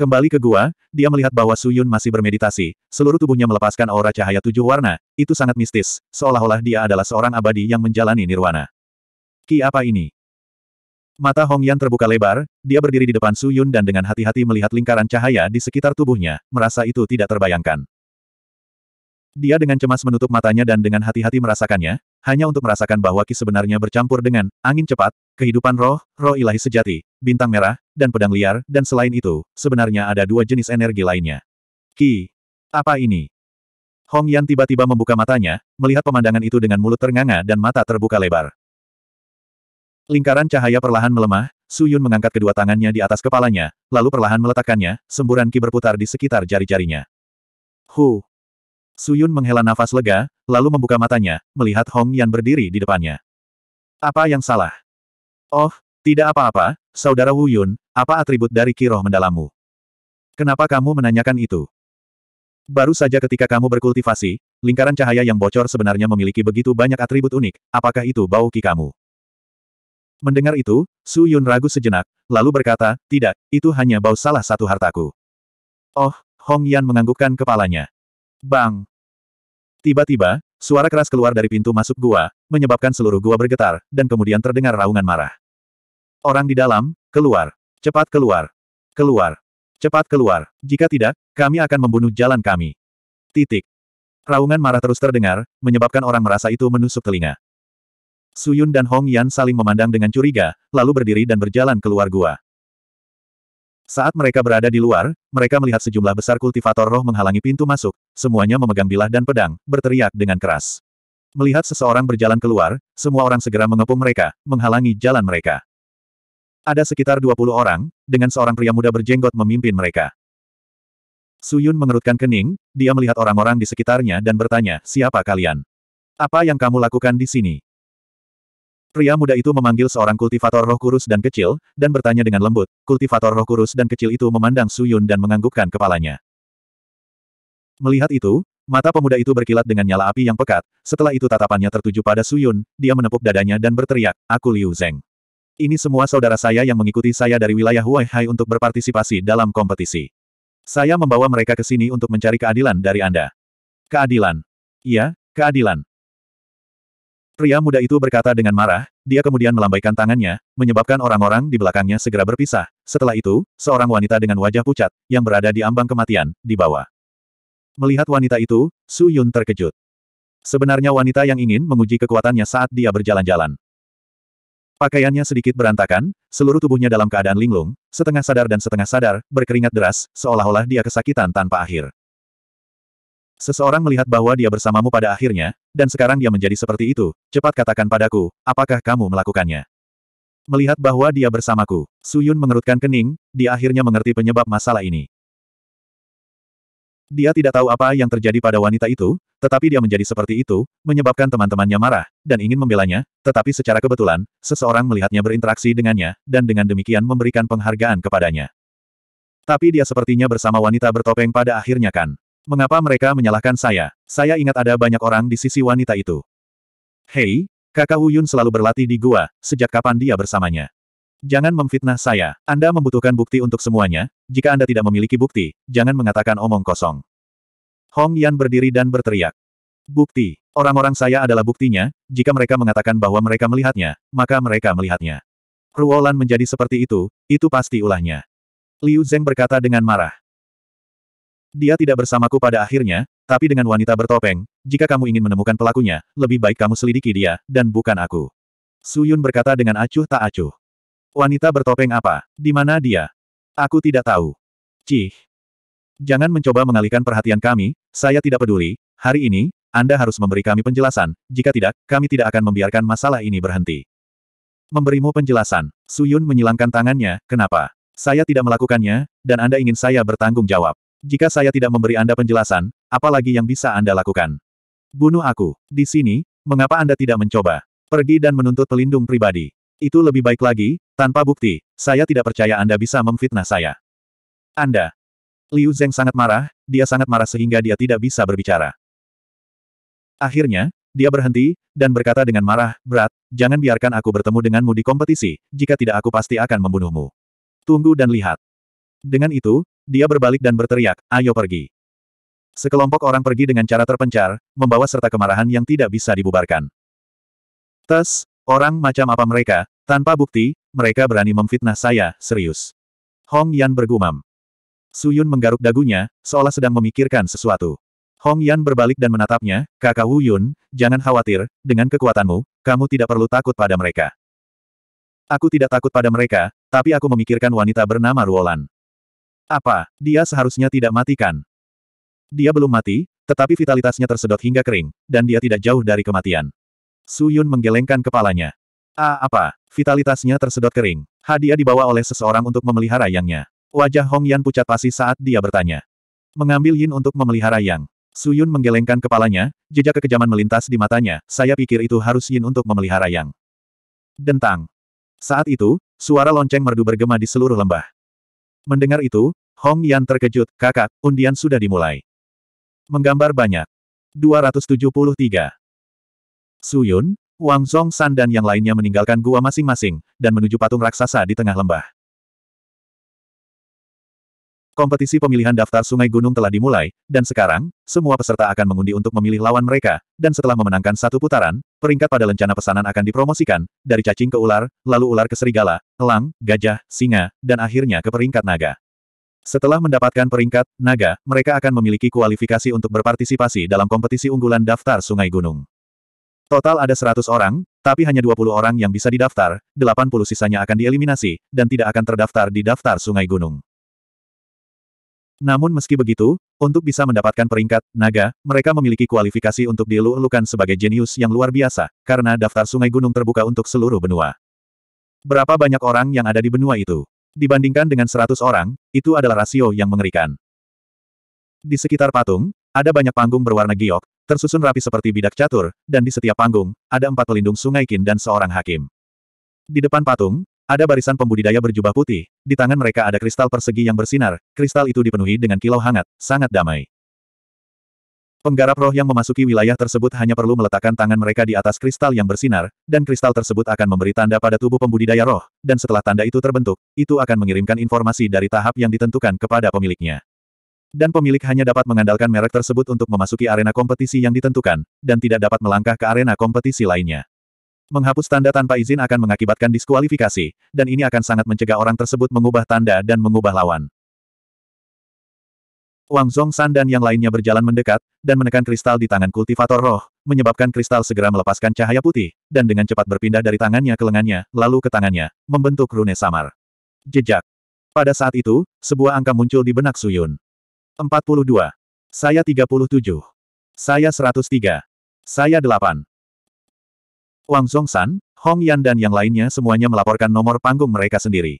Kembali ke gua, dia melihat bahwa Suyun masih bermeditasi, seluruh tubuhnya melepaskan aura cahaya tujuh warna, itu sangat mistis, seolah-olah dia adalah seorang abadi yang menjalani nirwana. Ki apa ini? Mata Hong Yan terbuka lebar, dia berdiri di depan Suyun dan dengan hati-hati melihat lingkaran cahaya di sekitar tubuhnya, merasa itu tidak terbayangkan. Dia dengan cemas menutup matanya dan dengan hati-hati merasakannya, hanya untuk merasakan bahwa Ki sebenarnya bercampur dengan angin cepat, kehidupan roh, roh ilahi sejati, bintang merah, dan pedang liar, dan selain itu, sebenarnya ada dua jenis energi lainnya. Ki, apa ini? Hong Yan tiba-tiba membuka matanya, melihat pemandangan itu dengan mulut ternganga dan mata terbuka lebar. Lingkaran cahaya perlahan melemah, Su Yun mengangkat kedua tangannya di atas kepalanya, lalu perlahan meletakkannya, semburan ki berputar di sekitar jari-jarinya. Hu! Su Yun menghela nafas lega, lalu membuka matanya, melihat Hong Yan berdiri di depannya. Apa yang salah? Oh, tidak apa-apa, saudara Wu Yun, apa atribut dari kiroh mendalammu? Kenapa kamu menanyakan itu? Baru saja ketika kamu berkultivasi, lingkaran cahaya yang bocor sebenarnya memiliki begitu banyak atribut unik, apakah itu bau ki kamu? Mendengar itu, Su Yun ragu sejenak, lalu berkata, tidak, itu hanya bau salah satu hartaku. Oh, Hong Yan menganggukkan kepalanya. Bang! Tiba-tiba, suara keras keluar dari pintu masuk gua, menyebabkan seluruh gua bergetar, dan kemudian terdengar raungan marah. Orang di dalam, keluar. Cepat keluar. Keluar. Cepat keluar. Jika tidak, kami akan membunuh jalan kami. Titik. Raungan marah terus terdengar, menyebabkan orang merasa itu menusuk telinga. Suyun dan Hong Yan saling memandang dengan curiga, lalu berdiri dan berjalan keluar gua. Saat mereka berada di luar, mereka melihat sejumlah besar kultivator roh menghalangi pintu masuk, semuanya memegang bilah dan pedang, berteriak dengan keras. Melihat seseorang berjalan keluar, semua orang segera mengepung mereka, menghalangi jalan mereka. Ada sekitar 20 orang, dengan seorang pria muda berjenggot memimpin mereka. Suyun mengerutkan kening, dia melihat orang-orang di sekitarnya dan bertanya, siapa kalian? Apa yang kamu lakukan di sini? Pria muda itu memanggil seorang kultivator roh kurus dan kecil, dan bertanya dengan lembut. Kultivator roh kurus dan kecil itu memandang Suyun dan menganggukkan kepalanya. Melihat itu, mata pemuda itu berkilat dengan nyala api yang pekat, setelah itu tatapannya tertuju pada Suyun, dia menepuk dadanya dan berteriak, Aku Liu Zeng. Ini semua saudara saya yang mengikuti saya dari wilayah Huaihai untuk berpartisipasi dalam kompetisi. Saya membawa mereka ke sini untuk mencari keadilan dari Anda. Keadilan. Iya, keadilan. Pria muda itu berkata dengan marah, dia kemudian melambaikan tangannya, menyebabkan orang-orang di belakangnya segera berpisah. Setelah itu, seorang wanita dengan wajah pucat, yang berada di ambang kematian, di bawah Melihat wanita itu, Su Yun terkejut. Sebenarnya wanita yang ingin menguji kekuatannya saat dia berjalan-jalan. Pakaiannya sedikit berantakan, seluruh tubuhnya dalam keadaan linglung, setengah sadar dan setengah sadar, berkeringat deras, seolah-olah dia kesakitan tanpa akhir. Seseorang melihat bahwa dia bersamamu pada akhirnya, dan sekarang dia menjadi seperti itu, cepat katakan padaku, apakah kamu melakukannya? Melihat bahwa dia bersamaku, Suyun mengerutkan kening, dia akhirnya mengerti penyebab masalah ini. Dia tidak tahu apa yang terjadi pada wanita itu, tetapi dia menjadi seperti itu, menyebabkan teman-temannya marah, dan ingin membelanya, tetapi secara kebetulan, seseorang melihatnya berinteraksi dengannya, dan dengan demikian memberikan penghargaan kepadanya. Tapi dia sepertinya bersama wanita bertopeng pada akhirnya kan. Mengapa mereka menyalahkan saya? Saya ingat ada banyak orang di sisi wanita itu. Hei, kakak Wuyun selalu berlatih di gua, sejak kapan dia bersamanya? Jangan memfitnah saya. Anda membutuhkan bukti untuk semuanya, jika Anda tidak memiliki bukti, jangan mengatakan omong kosong. Hong Yan berdiri dan berteriak. Bukti. Orang-orang saya adalah buktinya, jika mereka mengatakan bahwa mereka melihatnya, maka mereka melihatnya. Ruolan menjadi seperti itu, itu pasti ulahnya. Liu Zheng berkata dengan marah. Dia tidak bersamaku pada akhirnya, tapi dengan wanita bertopeng, jika kamu ingin menemukan pelakunya, lebih baik kamu selidiki dia, dan bukan aku. Suyun berkata dengan acuh tak acuh. Wanita bertopeng apa? Di mana dia? Aku tidak tahu. Cih. Jangan mencoba mengalihkan perhatian kami, saya tidak peduli, hari ini, Anda harus memberi kami penjelasan, jika tidak, kami tidak akan membiarkan masalah ini berhenti. Memberimu penjelasan, Suyun menyilangkan tangannya, kenapa? Saya tidak melakukannya, dan Anda ingin saya bertanggung jawab. Jika saya tidak memberi Anda penjelasan, apalagi yang bisa Anda lakukan? Bunuh aku. Di sini, mengapa Anda tidak mencoba? Pergi dan menuntut pelindung pribadi. Itu lebih baik lagi, tanpa bukti, saya tidak percaya Anda bisa memfitnah saya. Anda. Liu Zheng sangat marah, dia sangat marah sehingga dia tidak bisa berbicara. Akhirnya, dia berhenti, dan berkata dengan marah, Berat, jangan biarkan aku bertemu denganmu di kompetisi, jika tidak aku pasti akan membunuhmu. Tunggu dan lihat. Dengan itu, dia berbalik dan berteriak, ayo pergi. Sekelompok orang pergi dengan cara terpencar, membawa serta kemarahan yang tidak bisa dibubarkan. Tes, orang macam apa mereka, tanpa bukti, mereka berani memfitnah saya, serius. Hong Yan bergumam. Suyun menggaruk dagunya, seolah sedang memikirkan sesuatu. Hong Yan berbalik dan menatapnya, kakak Wu Yun, jangan khawatir, dengan kekuatanmu, kamu tidak perlu takut pada mereka. Aku tidak takut pada mereka, tapi aku memikirkan wanita bernama Ruolan. Apa, dia seharusnya tidak matikan. Dia belum mati, tetapi vitalitasnya tersedot hingga kering, dan dia tidak jauh dari kematian. Su Yun menggelengkan kepalanya. Ah apa, vitalitasnya tersedot kering. Hadiah dibawa oleh seseorang untuk memelihara yangnya. Wajah Hong Yan pucat pasi saat dia bertanya. Mengambil Yin untuk memelihara yang. Su Yun menggelengkan kepalanya, jejak kekejaman melintas di matanya, saya pikir itu harus Yin untuk memelihara yang. Dentang. Saat itu, suara lonceng merdu bergema di seluruh lembah. Mendengar itu, Hong Yan terkejut, kakak, undian sudah dimulai. Menggambar banyak. 273. Yun, Wang Zhongshan San dan yang lainnya meninggalkan gua masing-masing, dan menuju patung raksasa di tengah lembah. Kompetisi pemilihan daftar Sungai Gunung telah dimulai, dan sekarang, semua peserta akan mengundi untuk memilih lawan mereka, dan setelah memenangkan satu putaran, peringkat pada lencana pesanan akan dipromosikan, dari cacing ke ular, lalu ular ke serigala, elang, gajah, singa, dan akhirnya ke peringkat naga. Setelah mendapatkan peringkat, naga, mereka akan memiliki kualifikasi untuk berpartisipasi dalam kompetisi unggulan daftar Sungai Gunung. Total ada 100 orang, tapi hanya 20 orang yang bisa didaftar, 80 sisanya akan dieliminasi, dan tidak akan terdaftar di daftar Sungai Gunung. Namun meski begitu, untuk bisa mendapatkan peringkat naga, mereka memiliki kualifikasi untuk dielu sebagai jenius yang luar biasa, karena daftar sungai gunung terbuka untuk seluruh benua. Berapa banyak orang yang ada di benua itu? Dibandingkan dengan 100 orang, itu adalah rasio yang mengerikan. Di sekitar patung, ada banyak panggung berwarna giok, tersusun rapi seperti bidak catur, dan di setiap panggung, ada empat pelindung sungai kin dan seorang hakim. Di depan patung, ada barisan pembudidaya berjubah putih, di tangan mereka ada kristal persegi yang bersinar, kristal itu dipenuhi dengan kilau hangat, sangat damai. Penggarap roh yang memasuki wilayah tersebut hanya perlu meletakkan tangan mereka di atas kristal yang bersinar, dan kristal tersebut akan memberi tanda pada tubuh pembudidaya roh, dan setelah tanda itu terbentuk, itu akan mengirimkan informasi dari tahap yang ditentukan kepada pemiliknya. Dan pemilik hanya dapat mengandalkan merek tersebut untuk memasuki arena kompetisi yang ditentukan, dan tidak dapat melangkah ke arena kompetisi lainnya. Menghapus tanda tanpa izin akan mengakibatkan diskualifikasi, dan ini akan sangat mencegah orang tersebut mengubah tanda dan mengubah lawan. Wang Zongsan dan yang lainnya berjalan mendekat, dan menekan kristal di tangan kultivator roh, menyebabkan kristal segera melepaskan cahaya putih, dan dengan cepat berpindah dari tangannya ke lengannya, lalu ke tangannya, membentuk rune samar. Jejak. Pada saat itu, sebuah angka muncul di benak Suyun. 42. Saya 37. Saya 103. Saya 8. Wang Zongshan, Hong Yan dan yang lainnya semuanya melaporkan nomor panggung mereka sendiri.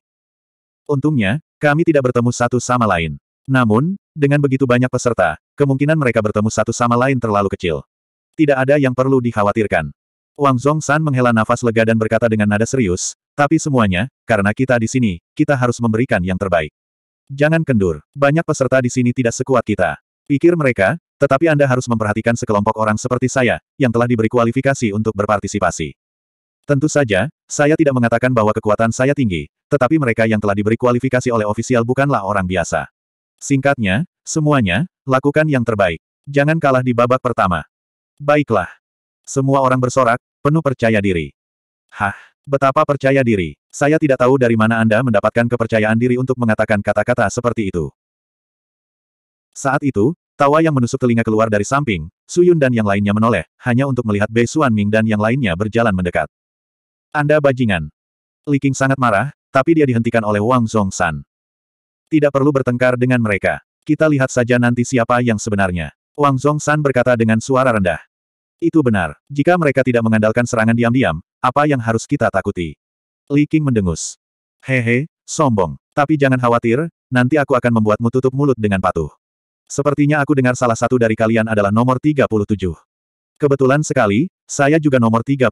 Untungnya, kami tidak bertemu satu sama lain. Namun, dengan begitu banyak peserta, kemungkinan mereka bertemu satu sama lain terlalu kecil. Tidak ada yang perlu dikhawatirkan. Wang Zongshan menghela nafas lega dan berkata dengan nada serius, tapi semuanya, karena kita di sini, kita harus memberikan yang terbaik. Jangan kendur, banyak peserta di sini tidak sekuat kita. Pikir mereka, tetapi Anda harus memperhatikan sekelompok orang seperti saya, yang telah diberi kualifikasi untuk berpartisipasi. Tentu saja, saya tidak mengatakan bahwa kekuatan saya tinggi, tetapi mereka yang telah diberi kualifikasi oleh ofisial bukanlah orang biasa. Singkatnya, semuanya, lakukan yang terbaik. Jangan kalah di babak pertama. Baiklah. Semua orang bersorak, penuh percaya diri. Hah, betapa percaya diri. Saya tidak tahu dari mana Anda mendapatkan kepercayaan diri untuk mengatakan kata-kata seperti itu. Saat itu, Tawa yang menusuk telinga keluar dari samping, Suyun dan yang lainnya menoleh, hanya untuk melihat Bei Suan Ming dan yang lainnya berjalan mendekat. Anda bajingan. Li King sangat marah, tapi dia dihentikan oleh Wang Zhong San. Tidak perlu bertengkar dengan mereka. Kita lihat saja nanti siapa yang sebenarnya. Wang Zhong San berkata dengan suara rendah. Itu benar. Jika mereka tidak mengandalkan serangan diam-diam, apa yang harus kita takuti? Li King mendengus. Hehe, sombong. Tapi jangan khawatir, nanti aku akan membuatmu tutup mulut dengan patuh. Sepertinya aku dengar salah satu dari kalian adalah nomor 37. Kebetulan sekali, saya juga nomor 37.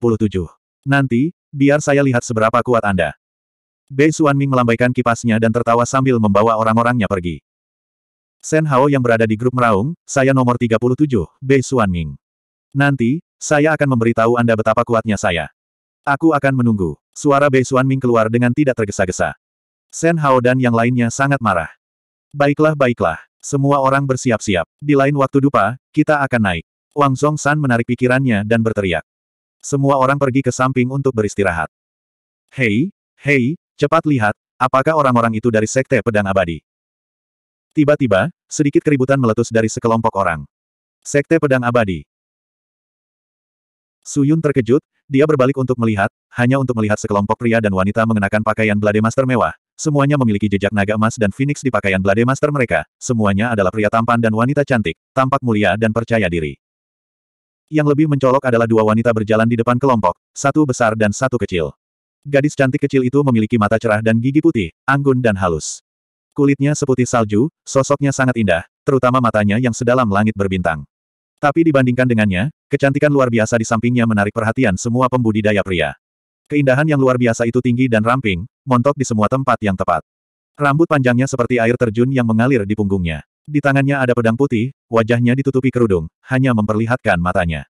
Nanti, biar saya lihat seberapa kuat Anda. Bei Suanming melambaikan kipasnya dan tertawa sambil membawa orang-orangnya pergi. Shen Hao yang berada di grup meraung, saya nomor 37, Bei Suanming. Nanti, saya akan memberitahu Anda betapa kuatnya saya. Aku akan menunggu. Suara Bei Suanming keluar dengan tidak tergesa-gesa. Shen Hao dan yang lainnya sangat marah. Baiklah baiklah. Semua orang bersiap-siap. Di lain waktu dupa, kita akan naik. Wang San menarik pikirannya dan berteriak. Semua orang pergi ke samping untuk beristirahat. Hei, hei, cepat lihat, apakah orang-orang itu dari Sekte Pedang Abadi? Tiba-tiba, sedikit keributan meletus dari sekelompok orang. Sekte Pedang Abadi. Suyun terkejut, dia berbalik untuk melihat, hanya untuk melihat sekelompok pria dan wanita mengenakan pakaian Blademaster mewah, Semuanya memiliki jejak naga emas dan phoenix di pakaian Blade Master mereka, semuanya adalah pria tampan dan wanita cantik, tampak mulia dan percaya diri. Yang lebih mencolok adalah dua wanita berjalan di depan kelompok, satu besar dan satu kecil. Gadis cantik kecil itu memiliki mata cerah dan gigi putih, anggun dan halus. Kulitnya seputih salju, sosoknya sangat indah, terutama matanya yang sedalam langit berbintang. Tapi dibandingkan dengannya, kecantikan luar biasa di sampingnya menarik perhatian semua pembudidaya pria. Keindahan yang luar biasa itu tinggi dan ramping, montok di semua tempat yang tepat. Rambut panjangnya seperti air terjun yang mengalir di punggungnya. Di tangannya ada pedang putih, wajahnya ditutupi kerudung, hanya memperlihatkan matanya.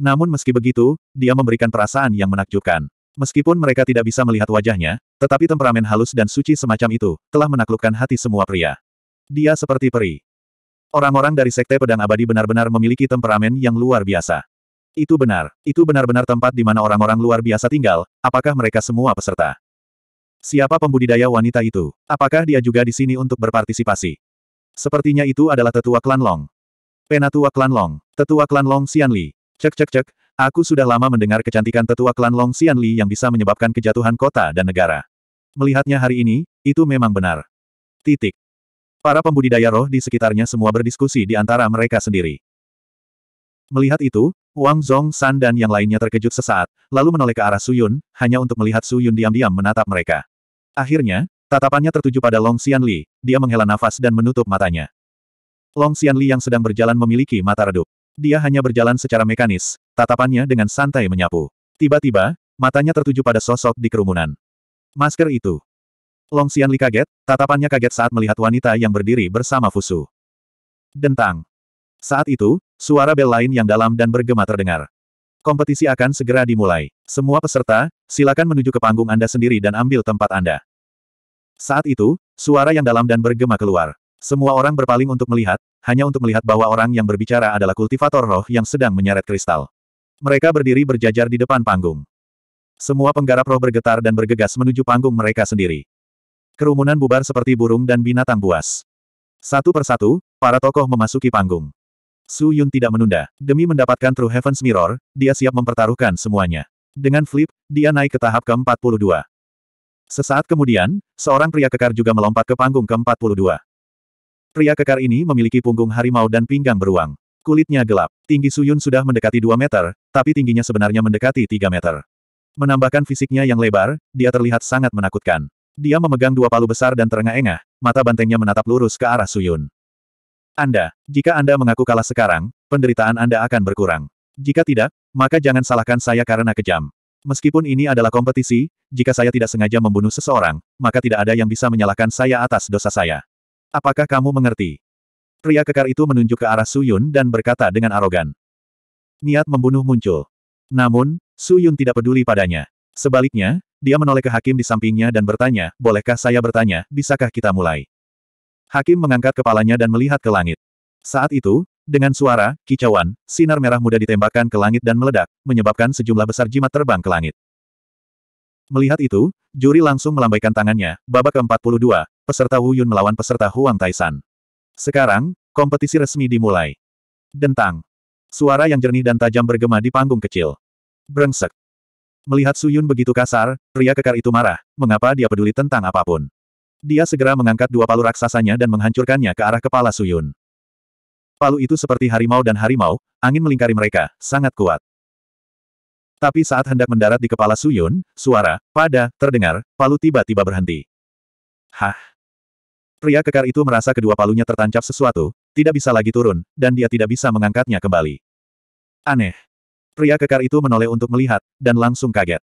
Namun meski begitu, dia memberikan perasaan yang menakjubkan. Meskipun mereka tidak bisa melihat wajahnya, tetapi temperamen halus dan suci semacam itu telah menaklukkan hati semua pria. Dia seperti peri. Orang-orang dari Sekte Pedang Abadi benar-benar memiliki temperamen yang luar biasa. Itu benar, itu benar-benar tempat di mana orang-orang luar biasa tinggal, apakah mereka semua peserta? Siapa pembudidaya wanita itu? Apakah dia juga di sini untuk berpartisipasi? Sepertinya itu adalah tetua klan Long. Penatua klan Long, tetua klan Long Xianli. Cek cek cek, aku sudah lama mendengar kecantikan tetua klan Long Xianli yang bisa menyebabkan kejatuhan kota dan negara. Melihatnya hari ini, itu memang benar. Titik. Para pembudidaya roh di sekitarnya semua berdiskusi di antara mereka sendiri. Melihat itu, Wang Zhong San dan yang lainnya terkejut sesaat, lalu menoleh ke arah Suyun, hanya untuk melihat Suyun diam-diam menatap mereka. Akhirnya, tatapannya tertuju pada Long Xian Li, dia menghela nafas dan menutup matanya. Long Xian Li yang sedang berjalan memiliki mata redup. Dia hanya berjalan secara mekanis, tatapannya dengan santai menyapu. Tiba-tiba, matanya tertuju pada sosok di kerumunan. Masker itu. Long Xian Li kaget, tatapannya kaget saat melihat wanita yang berdiri bersama Fusu. Dentang. Saat itu, suara bel lain yang dalam dan bergema terdengar. Kompetisi akan segera dimulai. Semua peserta, silakan menuju ke panggung Anda sendiri dan ambil tempat Anda. Saat itu, suara yang dalam dan bergema keluar. Semua orang berpaling untuk melihat, hanya untuk melihat bahwa orang yang berbicara adalah kultivator roh yang sedang menyeret kristal. Mereka berdiri berjajar di depan panggung. Semua penggarap roh bergetar dan bergegas menuju panggung mereka sendiri. Kerumunan bubar seperti burung dan binatang buas. Satu persatu, para tokoh memasuki panggung. Su Yun tidak menunda. Demi mendapatkan True Heaven's Mirror, dia siap mempertaruhkan semuanya. Dengan flip, dia naik ke tahap ke-42. Sesaat kemudian, seorang pria kekar juga melompat ke panggung ke-42. Pria kekar ini memiliki punggung harimau dan pinggang beruang. Kulitnya gelap. Tinggi Suyun sudah mendekati 2 meter, tapi tingginya sebenarnya mendekati 3 meter. Menambahkan fisiknya yang lebar, dia terlihat sangat menakutkan. Dia memegang dua palu besar dan terengah-engah, mata bantengnya menatap lurus ke arah Suyun. Anda, jika Anda mengaku kalah sekarang, penderitaan Anda akan berkurang. Jika tidak, maka jangan salahkan saya karena kejam. Meskipun ini adalah kompetisi, jika saya tidak sengaja membunuh seseorang, maka tidak ada yang bisa menyalahkan saya atas dosa saya. Apakah kamu mengerti? Pria kekar itu menunjuk ke arah Su Yun dan berkata dengan arogan. Niat membunuh muncul. Namun, Su Yun tidak peduli padanya. Sebaliknya, dia menoleh ke hakim di sampingnya dan bertanya, bolehkah saya bertanya, bisakah kita mulai? Hakim mengangkat kepalanya dan melihat ke langit. Saat itu, dengan suara, kicauan, sinar merah muda ditembakkan ke langit dan meledak, menyebabkan sejumlah besar jimat terbang ke langit. Melihat itu, juri langsung melambaikan tangannya, babak ke-42, peserta Wu Yun melawan peserta Huang Taishan. Sekarang, kompetisi resmi dimulai. Dentang. Suara yang jernih dan tajam bergema di panggung kecil. Brengsek. Melihat Suyun begitu kasar, pria kekar itu marah, mengapa dia peduli tentang apapun. Dia segera mengangkat dua palu raksasanya dan menghancurkannya ke arah kepala Suyun. Palu itu seperti harimau dan harimau, angin melingkari mereka, sangat kuat. Tapi saat hendak mendarat di kepala Suyun, suara, pada, terdengar, palu tiba-tiba berhenti. Hah? Pria kekar itu merasa kedua palunya tertancap sesuatu, tidak bisa lagi turun, dan dia tidak bisa mengangkatnya kembali. Aneh. Pria kekar itu menoleh untuk melihat, dan langsung kaget.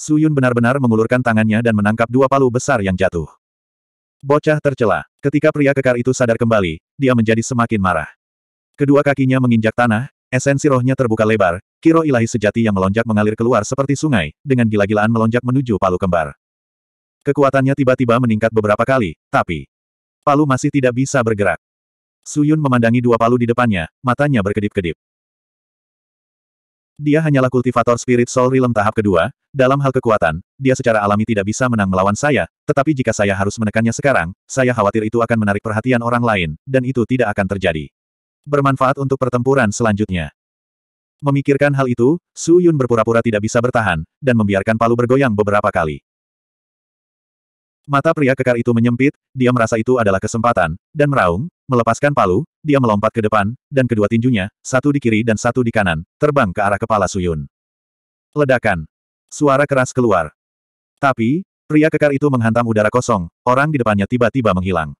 Suyun benar-benar mengulurkan tangannya dan menangkap dua palu besar yang jatuh. Bocah tercela. Ketika pria kekar itu sadar kembali, dia menjadi semakin marah. Kedua kakinya menginjak tanah, esensi rohnya terbuka lebar, kiro ilahi sejati yang melonjak mengalir keluar seperti sungai, dengan gila-gilaan melonjak menuju palu kembar. Kekuatannya tiba-tiba meningkat beberapa kali, tapi palu masih tidak bisa bergerak. Suyun memandangi dua palu di depannya, matanya berkedip-kedip. Dia hanyalah kultivator spirit soul realm tahap kedua, dalam hal kekuatan, dia secara alami tidak bisa menang melawan saya, tetapi jika saya harus menekannya sekarang, saya khawatir itu akan menarik perhatian orang lain, dan itu tidak akan terjadi. Bermanfaat untuk pertempuran selanjutnya. Memikirkan hal itu, Su Yun berpura-pura tidak bisa bertahan, dan membiarkan palu bergoyang beberapa kali. Mata pria kekar itu menyempit, dia merasa itu adalah kesempatan, dan meraung, melepaskan palu, dia melompat ke depan, dan kedua tinjunya, satu di kiri dan satu di kanan, terbang ke arah kepala Suyun. Ledakan. Suara keras keluar. Tapi, pria kekar itu menghantam udara kosong, orang di depannya tiba-tiba menghilang.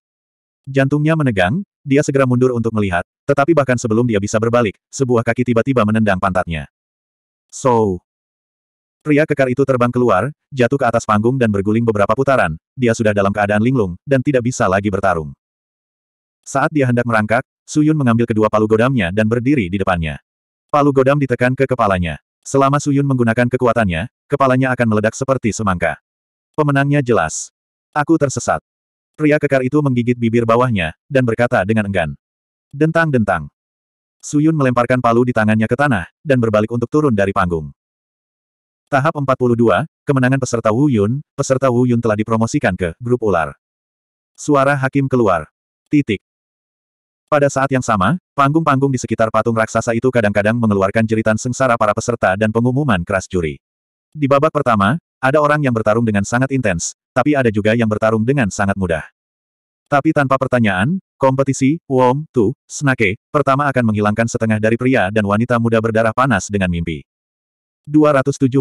Jantungnya menegang, dia segera mundur untuk melihat, tetapi bahkan sebelum dia bisa berbalik, sebuah kaki tiba-tiba menendang pantatnya. So, Pria kekar itu terbang keluar, jatuh ke atas panggung dan berguling beberapa putaran, dia sudah dalam keadaan linglung, dan tidak bisa lagi bertarung. Saat dia hendak merangkak, Suyun mengambil kedua palu godamnya dan berdiri di depannya. Palu godam ditekan ke kepalanya. Selama Suyun menggunakan kekuatannya, kepalanya akan meledak seperti semangka. Pemenangnya jelas. Aku tersesat. Pria kekar itu menggigit bibir bawahnya, dan berkata dengan enggan. Dentang-dentang. Suyun melemparkan palu di tangannya ke tanah, dan berbalik untuk turun dari panggung. Tahap 42, kemenangan peserta Wu Yun, peserta Wu Yun telah dipromosikan ke grup ular. Suara hakim keluar. Titik. Pada saat yang sama, panggung-panggung di sekitar patung raksasa itu kadang-kadang mengeluarkan jeritan sengsara para peserta dan pengumuman keras juri. Di babak pertama, ada orang yang bertarung dengan sangat intens, tapi ada juga yang bertarung dengan sangat mudah. Tapi tanpa pertanyaan, kompetisi, Wom, Tu, Snake, pertama akan menghilangkan setengah dari pria dan wanita muda berdarah panas dengan mimpi. 274.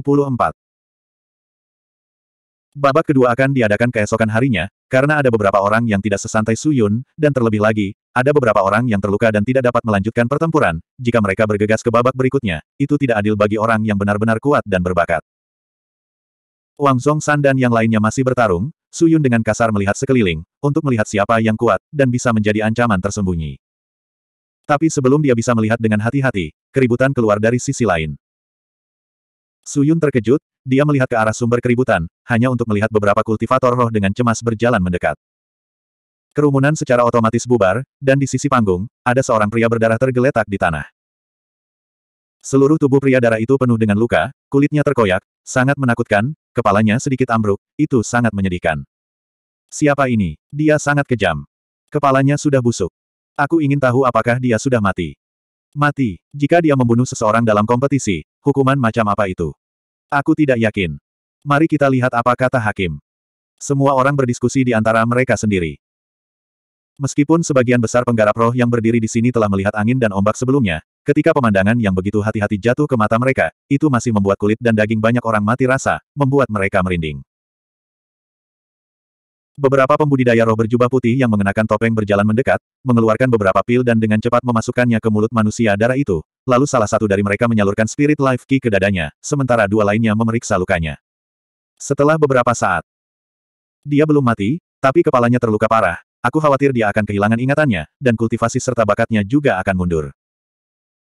Babak kedua akan diadakan keesokan harinya, karena ada beberapa orang yang tidak sesantai Suyun, dan terlebih lagi, ada beberapa orang yang terluka dan tidak dapat melanjutkan pertempuran, jika mereka bergegas ke babak berikutnya, itu tidak adil bagi orang yang benar-benar kuat dan berbakat. Wang Zongsan dan yang lainnya masih bertarung, Su Yun dengan kasar melihat sekeliling, untuk melihat siapa yang kuat, dan bisa menjadi ancaman tersembunyi. Tapi sebelum dia bisa melihat dengan hati-hati, keributan keluar dari sisi lain. Su Yun terkejut, dia melihat ke arah sumber keributan, hanya untuk melihat beberapa kultivator roh dengan cemas berjalan mendekat. Kerumunan secara otomatis bubar, dan di sisi panggung, ada seorang pria berdarah tergeletak di tanah. Seluruh tubuh pria darah itu penuh dengan luka, kulitnya terkoyak, sangat menakutkan, kepalanya sedikit ambruk, itu sangat menyedihkan. Siapa ini? Dia sangat kejam. Kepalanya sudah busuk. Aku ingin tahu apakah dia sudah mati. Mati, jika dia membunuh seseorang dalam kompetisi, hukuman macam apa itu? Aku tidak yakin. Mari kita lihat apa kata hakim. Semua orang berdiskusi di antara mereka sendiri. Meskipun sebagian besar penggarap roh yang berdiri di sini telah melihat angin dan ombak sebelumnya, ketika pemandangan yang begitu hati-hati jatuh ke mata mereka, itu masih membuat kulit dan daging banyak orang mati rasa, membuat mereka merinding. Beberapa pembudidaya roh berjubah putih yang mengenakan topeng berjalan mendekat, mengeluarkan beberapa pil dan dengan cepat memasukkannya ke mulut manusia darah itu, lalu salah satu dari mereka menyalurkan spirit life key ke dadanya, sementara dua lainnya memeriksa lukanya. Setelah beberapa saat, dia belum mati, tapi kepalanya terluka parah, Aku khawatir dia akan kehilangan ingatannya, dan kultivasi serta bakatnya juga akan mundur.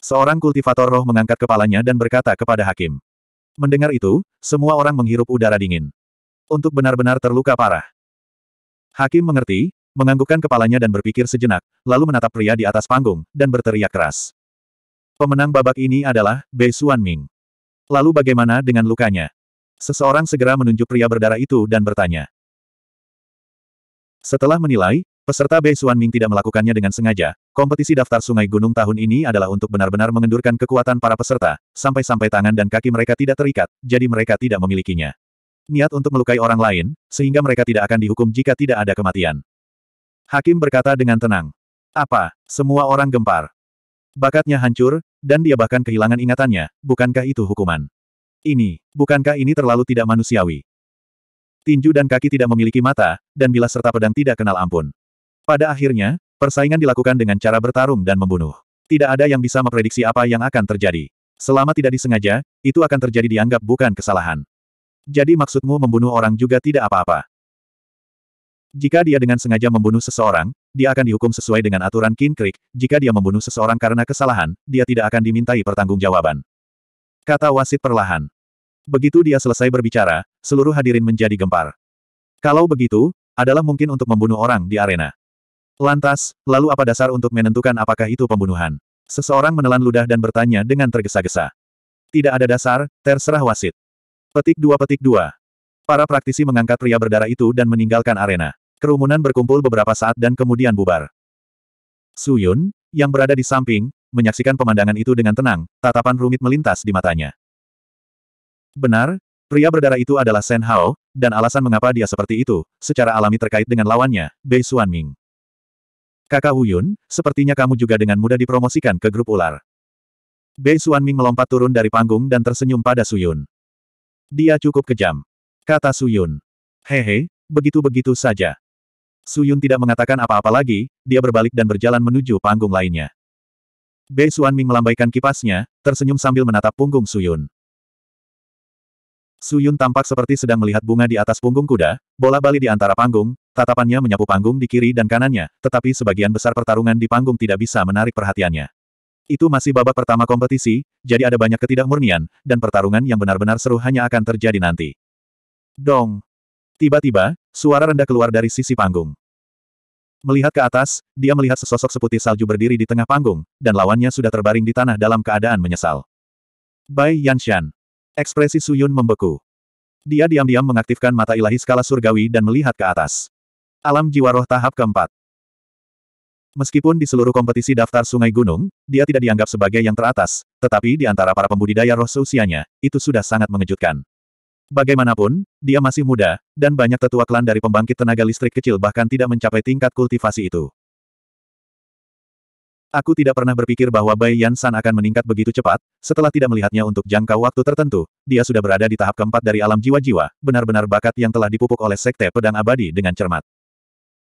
Seorang kultivator roh mengangkat kepalanya dan berkata kepada hakim. Mendengar itu, semua orang menghirup udara dingin. Untuk benar-benar terluka parah. Hakim mengerti, menganggukkan kepalanya dan berpikir sejenak, lalu menatap pria di atas panggung, dan berteriak keras. Pemenang babak ini adalah Bei Xuan Ming. Lalu bagaimana dengan lukanya? Seseorang segera menunjuk pria berdarah itu dan bertanya. Setelah menilai, peserta Bei Xuan Ming tidak melakukannya dengan sengaja, kompetisi daftar sungai gunung tahun ini adalah untuk benar-benar mengendurkan kekuatan para peserta, sampai-sampai tangan dan kaki mereka tidak terikat, jadi mereka tidak memilikinya. Niat untuk melukai orang lain, sehingga mereka tidak akan dihukum jika tidak ada kematian. Hakim berkata dengan tenang. Apa? Semua orang gempar. Bakatnya hancur, dan dia bahkan kehilangan ingatannya, bukankah itu hukuman? Ini, bukankah ini terlalu tidak manusiawi? tinju dan kaki tidak memiliki mata, dan bila serta pedang tidak kenal ampun. Pada akhirnya, persaingan dilakukan dengan cara bertarung dan membunuh. Tidak ada yang bisa memprediksi apa yang akan terjadi. Selama tidak disengaja, itu akan terjadi dianggap bukan kesalahan. Jadi maksudmu membunuh orang juga tidak apa-apa. Jika dia dengan sengaja membunuh seseorang, dia akan dihukum sesuai dengan aturan Kin Creek, jika dia membunuh seseorang karena kesalahan, dia tidak akan dimintai pertanggungjawaban. Kata wasit perlahan. Begitu dia selesai berbicara, seluruh hadirin menjadi gempar. Kalau begitu, adalah mungkin untuk membunuh orang di arena. Lantas, lalu apa dasar untuk menentukan apakah itu pembunuhan? Seseorang menelan ludah dan bertanya dengan tergesa-gesa. Tidak ada dasar, terserah wasit. Petik dua petik dua. Para praktisi mengangkat pria berdarah itu dan meninggalkan arena. Kerumunan berkumpul beberapa saat dan kemudian bubar. Suyun, yang berada di samping, menyaksikan pemandangan itu dengan tenang, tatapan rumit melintas di matanya. Benar, Pria berdarah itu adalah Shen Hao, dan alasan mengapa dia seperti itu, secara alami terkait dengan lawannya, Bei Ming. Kakak Huyun, sepertinya kamu juga dengan mudah dipromosikan ke grup ular. Bei Ming melompat turun dari panggung dan tersenyum pada Su Yun. Dia cukup kejam. Kata Su Suyun. Hehe, begitu-begitu saja. Su Yun tidak mengatakan apa-apa lagi, dia berbalik dan berjalan menuju panggung lainnya. Bei Ming melambaikan kipasnya, tersenyum sambil menatap punggung Su Yun. Su Yun tampak seperti sedang melihat bunga di atas punggung kuda, bola bali di antara panggung, tatapannya menyapu panggung di kiri dan kanannya, tetapi sebagian besar pertarungan di panggung tidak bisa menarik perhatiannya. Itu masih babak pertama kompetisi, jadi ada banyak ketidakmurnian, dan pertarungan yang benar-benar seru hanya akan terjadi nanti. Dong! Tiba-tiba, suara rendah keluar dari sisi panggung. Melihat ke atas, dia melihat sesosok seputih salju berdiri di tengah panggung, dan lawannya sudah terbaring di tanah dalam keadaan menyesal. Bai Yanshan. Ekspresi Suyun membeku. Dia diam-diam mengaktifkan mata ilahi skala surgawi dan melihat ke atas. Alam jiwa roh tahap keempat. Meskipun di seluruh kompetisi daftar sungai gunung, dia tidak dianggap sebagai yang teratas, tetapi di antara para pembudidaya roh seusianya, itu sudah sangat mengejutkan. Bagaimanapun, dia masih muda, dan banyak tetua klan dari pembangkit tenaga listrik kecil bahkan tidak mencapai tingkat kultivasi itu. Aku tidak pernah berpikir bahwa Bai Yan San akan meningkat begitu cepat, setelah tidak melihatnya untuk jangka waktu tertentu, dia sudah berada di tahap keempat dari alam jiwa-jiwa, benar-benar bakat yang telah dipupuk oleh Sekte Pedang Abadi dengan cermat.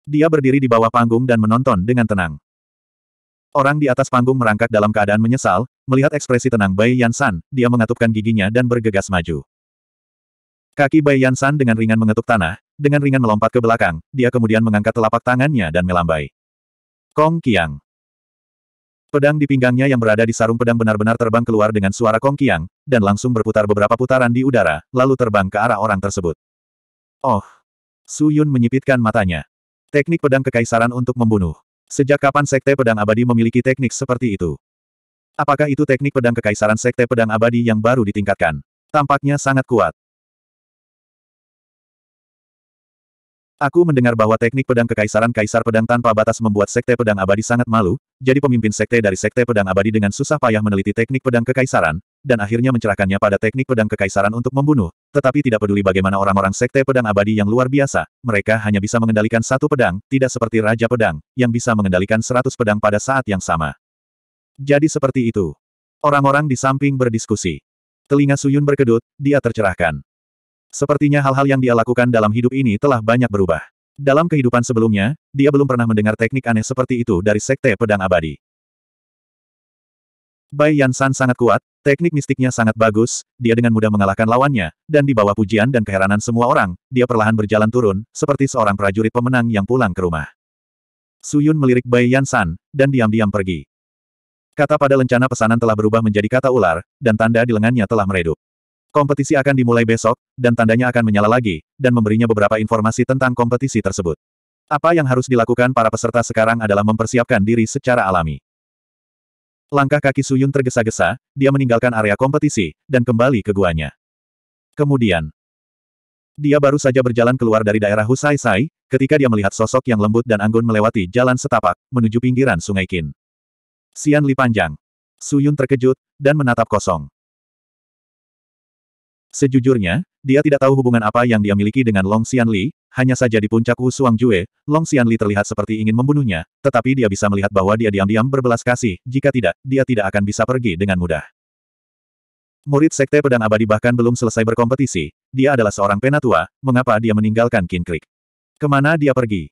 Dia berdiri di bawah panggung dan menonton dengan tenang. Orang di atas panggung merangkak dalam keadaan menyesal, melihat ekspresi tenang Bai Yan San, dia mengatupkan giginya dan bergegas maju. Kaki Bai Yan San dengan ringan mengetuk tanah, dengan ringan melompat ke belakang, dia kemudian mengangkat telapak tangannya dan melambai. Kong Kiang. Pedang di pinggangnya yang berada di sarung pedang benar-benar terbang keluar dengan suara kongkiang, dan langsung berputar beberapa putaran di udara, lalu terbang ke arah orang tersebut. Oh! Su Yun menyipitkan matanya. Teknik pedang kekaisaran untuk membunuh. Sejak kapan Sekte Pedang Abadi memiliki teknik seperti itu? Apakah itu teknik pedang kekaisaran Sekte Pedang Abadi yang baru ditingkatkan? Tampaknya sangat kuat. Aku mendengar bahwa teknik pedang kekaisaran Kaisar Pedang tanpa batas membuat Sekte Pedang Abadi sangat malu, jadi pemimpin Sekte dari Sekte Pedang Abadi dengan susah payah meneliti teknik pedang kekaisaran, dan akhirnya mencerahkannya pada teknik pedang kekaisaran untuk membunuh, tetapi tidak peduli bagaimana orang-orang Sekte Pedang Abadi yang luar biasa, mereka hanya bisa mengendalikan satu pedang, tidak seperti Raja Pedang, yang bisa mengendalikan seratus pedang pada saat yang sama. Jadi seperti itu. Orang-orang di samping berdiskusi. Telinga Suyun berkedut, dia tercerahkan. Sepertinya hal-hal yang dia lakukan dalam hidup ini telah banyak berubah. Dalam kehidupan sebelumnya, dia belum pernah mendengar teknik aneh seperti itu dari Sekte Pedang Abadi. Bai Yansan sangat kuat, teknik mistiknya sangat bagus, dia dengan mudah mengalahkan lawannya, dan di bawah pujian dan keheranan semua orang, dia perlahan berjalan turun, seperti seorang prajurit pemenang yang pulang ke rumah. Suyun melirik Bai Yansan, dan diam-diam pergi. Kata pada lencana pesanan telah berubah menjadi kata ular, dan tanda di lengannya telah meredup. Kompetisi akan dimulai besok, dan tandanya akan menyala lagi, dan memberinya beberapa informasi tentang kompetisi tersebut. Apa yang harus dilakukan para peserta sekarang adalah mempersiapkan diri secara alami. Langkah kaki Suyun tergesa-gesa, dia meninggalkan area kompetisi, dan kembali ke guanya. Kemudian, dia baru saja berjalan keluar dari daerah Husai Sai, ketika dia melihat sosok yang lembut dan anggun melewati jalan setapak, menuju pinggiran sungai Kin. Sian Li panjang. Suyun terkejut, dan menatap kosong. Sejujurnya, dia tidak tahu hubungan apa yang dia miliki dengan Long Xianli, hanya saja di puncak Wu Suang Jue, Long Xianli terlihat seperti ingin membunuhnya, tetapi dia bisa melihat bahwa dia diam-diam berbelas kasih, jika tidak, dia tidak akan bisa pergi dengan mudah. Murid Sekte Pedang Abadi bahkan belum selesai berkompetisi, dia adalah seorang penatua, mengapa dia meninggalkan King Creek? Kemana dia pergi?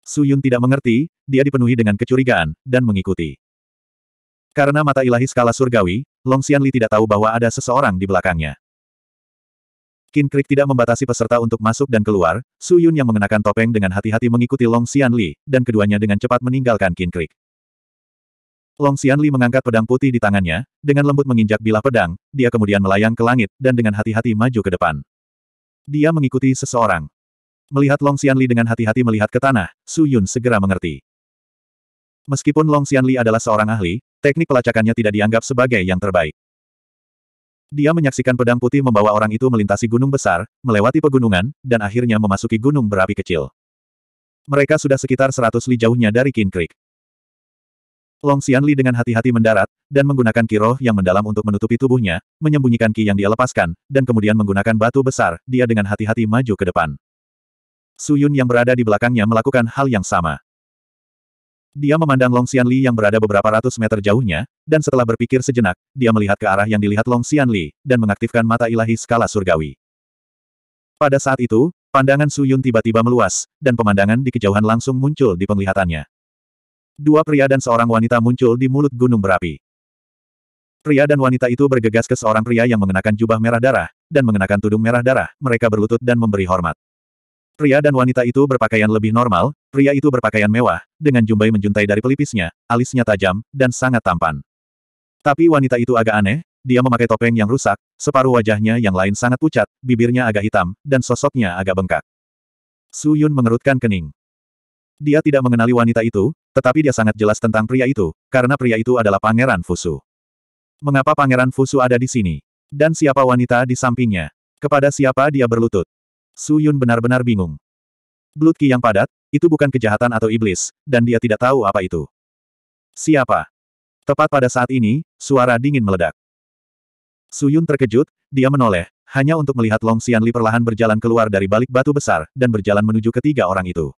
Su Yun tidak mengerti, dia dipenuhi dengan kecurigaan, dan mengikuti. Karena mata ilahi skala surgawi, Long Xianli tidak tahu bahwa ada seseorang di belakangnya. Qin Krik tidak membatasi peserta untuk masuk dan keluar, Su Yun yang mengenakan topeng dengan hati-hati mengikuti Long Xian Li, dan keduanya dengan cepat meninggalkan Qin Krik. Long Xian Li mengangkat pedang putih di tangannya, dengan lembut menginjak bilah pedang, dia kemudian melayang ke langit, dan dengan hati-hati maju ke depan. Dia mengikuti seseorang. Melihat Long Xian Li dengan hati-hati melihat ke tanah, Su Yun segera mengerti. Meskipun Long Xian Li adalah seorang ahli, teknik pelacakannya tidak dianggap sebagai yang terbaik. Dia menyaksikan pedang putih membawa orang itu melintasi gunung besar, melewati pegunungan, dan akhirnya memasuki gunung berapi kecil. Mereka sudah sekitar seratus li jauhnya dari King Creek. Long Xianli dengan hati-hati mendarat, dan menggunakan kiroh yang mendalam untuk menutupi tubuhnya, menyembunyikan ki yang dia lepaskan, dan kemudian menggunakan batu besar, dia dengan hati-hati maju ke depan. Su Yun yang berada di belakangnya melakukan hal yang sama. Dia memandang Long Xianli yang berada beberapa ratus meter jauhnya, dan setelah berpikir sejenak, dia melihat ke arah yang dilihat Long Xianli, dan mengaktifkan mata ilahi skala surgawi. Pada saat itu, pandangan Su Yun tiba-tiba meluas, dan pemandangan di kejauhan langsung muncul di penglihatannya. Dua pria dan seorang wanita muncul di mulut gunung berapi. Pria dan wanita itu bergegas ke seorang pria yang mengenakan jubah merah darah, dan mengenakan tudung merah darah, mereka berlutut dan memberi hormat. Pria dan wanita itu berpakaian lebih normal, Pria itu berpakaian mewah, dengan jumbai menjuntai dari pelipisnya, alisnya tajam, dan sangat tampan. Tapi wanita itu agak aneh, dia memakai topeng yang rusak, separuh wajahnya yang lain sangat pucat, bibirnya agak hitam, dan sosoknya agak bengkak. Su Yun mengerutkan kening. Dia tidak mengenali wanita itu, tetapi dia sangat jelas tentang pria itu, karena pria itu adalah Pangeran Fusu. Mengapa Pangeran Fusu ada di sini? Dan siapa wanita di sampingnya? Kepada siapa dia berlutut? Su Yun benar-benar bingung. Blood ki yang padat, itu bukan kejahatan atau iblis, dan dia tidak tahu apa itu. Siapa? Tepat pada saat ini, suara dingin meledak. Suyun terkejut, dia menoleh, hanya untuk melihat Long Xianli perlahan berjalan keluar dari balik batu besar, dan berjalan menuju ketiga orang itu.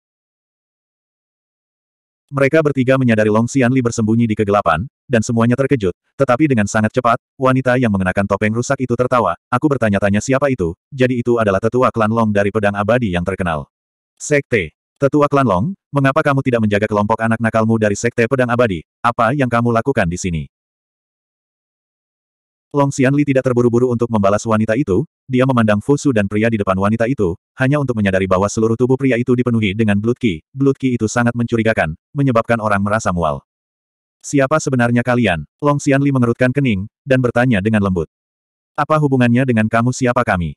Mereka bertiga menyadari Long Xianli bersembunyi di kegelapan, dan semuanya terkejut, tetapi dengan sangat cepat, wanita yang mengenakan topeng rusak itu tertawa, aku bertanya-tanya siapa itu, jadi itu adalah tetua klan Long dari pedang abadi yang terkenal. Sekte. Tetua Klan Long, mengapa kamu tidak menjaga kelompok anak nakalmu dari Sekte Pedang Abadi? Apa yang kamu lakukan di sini? Long Xianli tidak terburu-buru untuk membalas wanita itu, dia memandang Fusu dan pria di depan wanita itu, hanya untuk menyadari bahwa seluruh tubuh pria itu dipenuhi dengan blood ki. Blood ki itu sangat mencurigakan, menyebabkan orang merasa mual. Siapa sebenarnya kalian? Long Xianli mengerutkan kening, dan bertanya dengan lembut. Apa hubungannya dengan kamu siapa kami?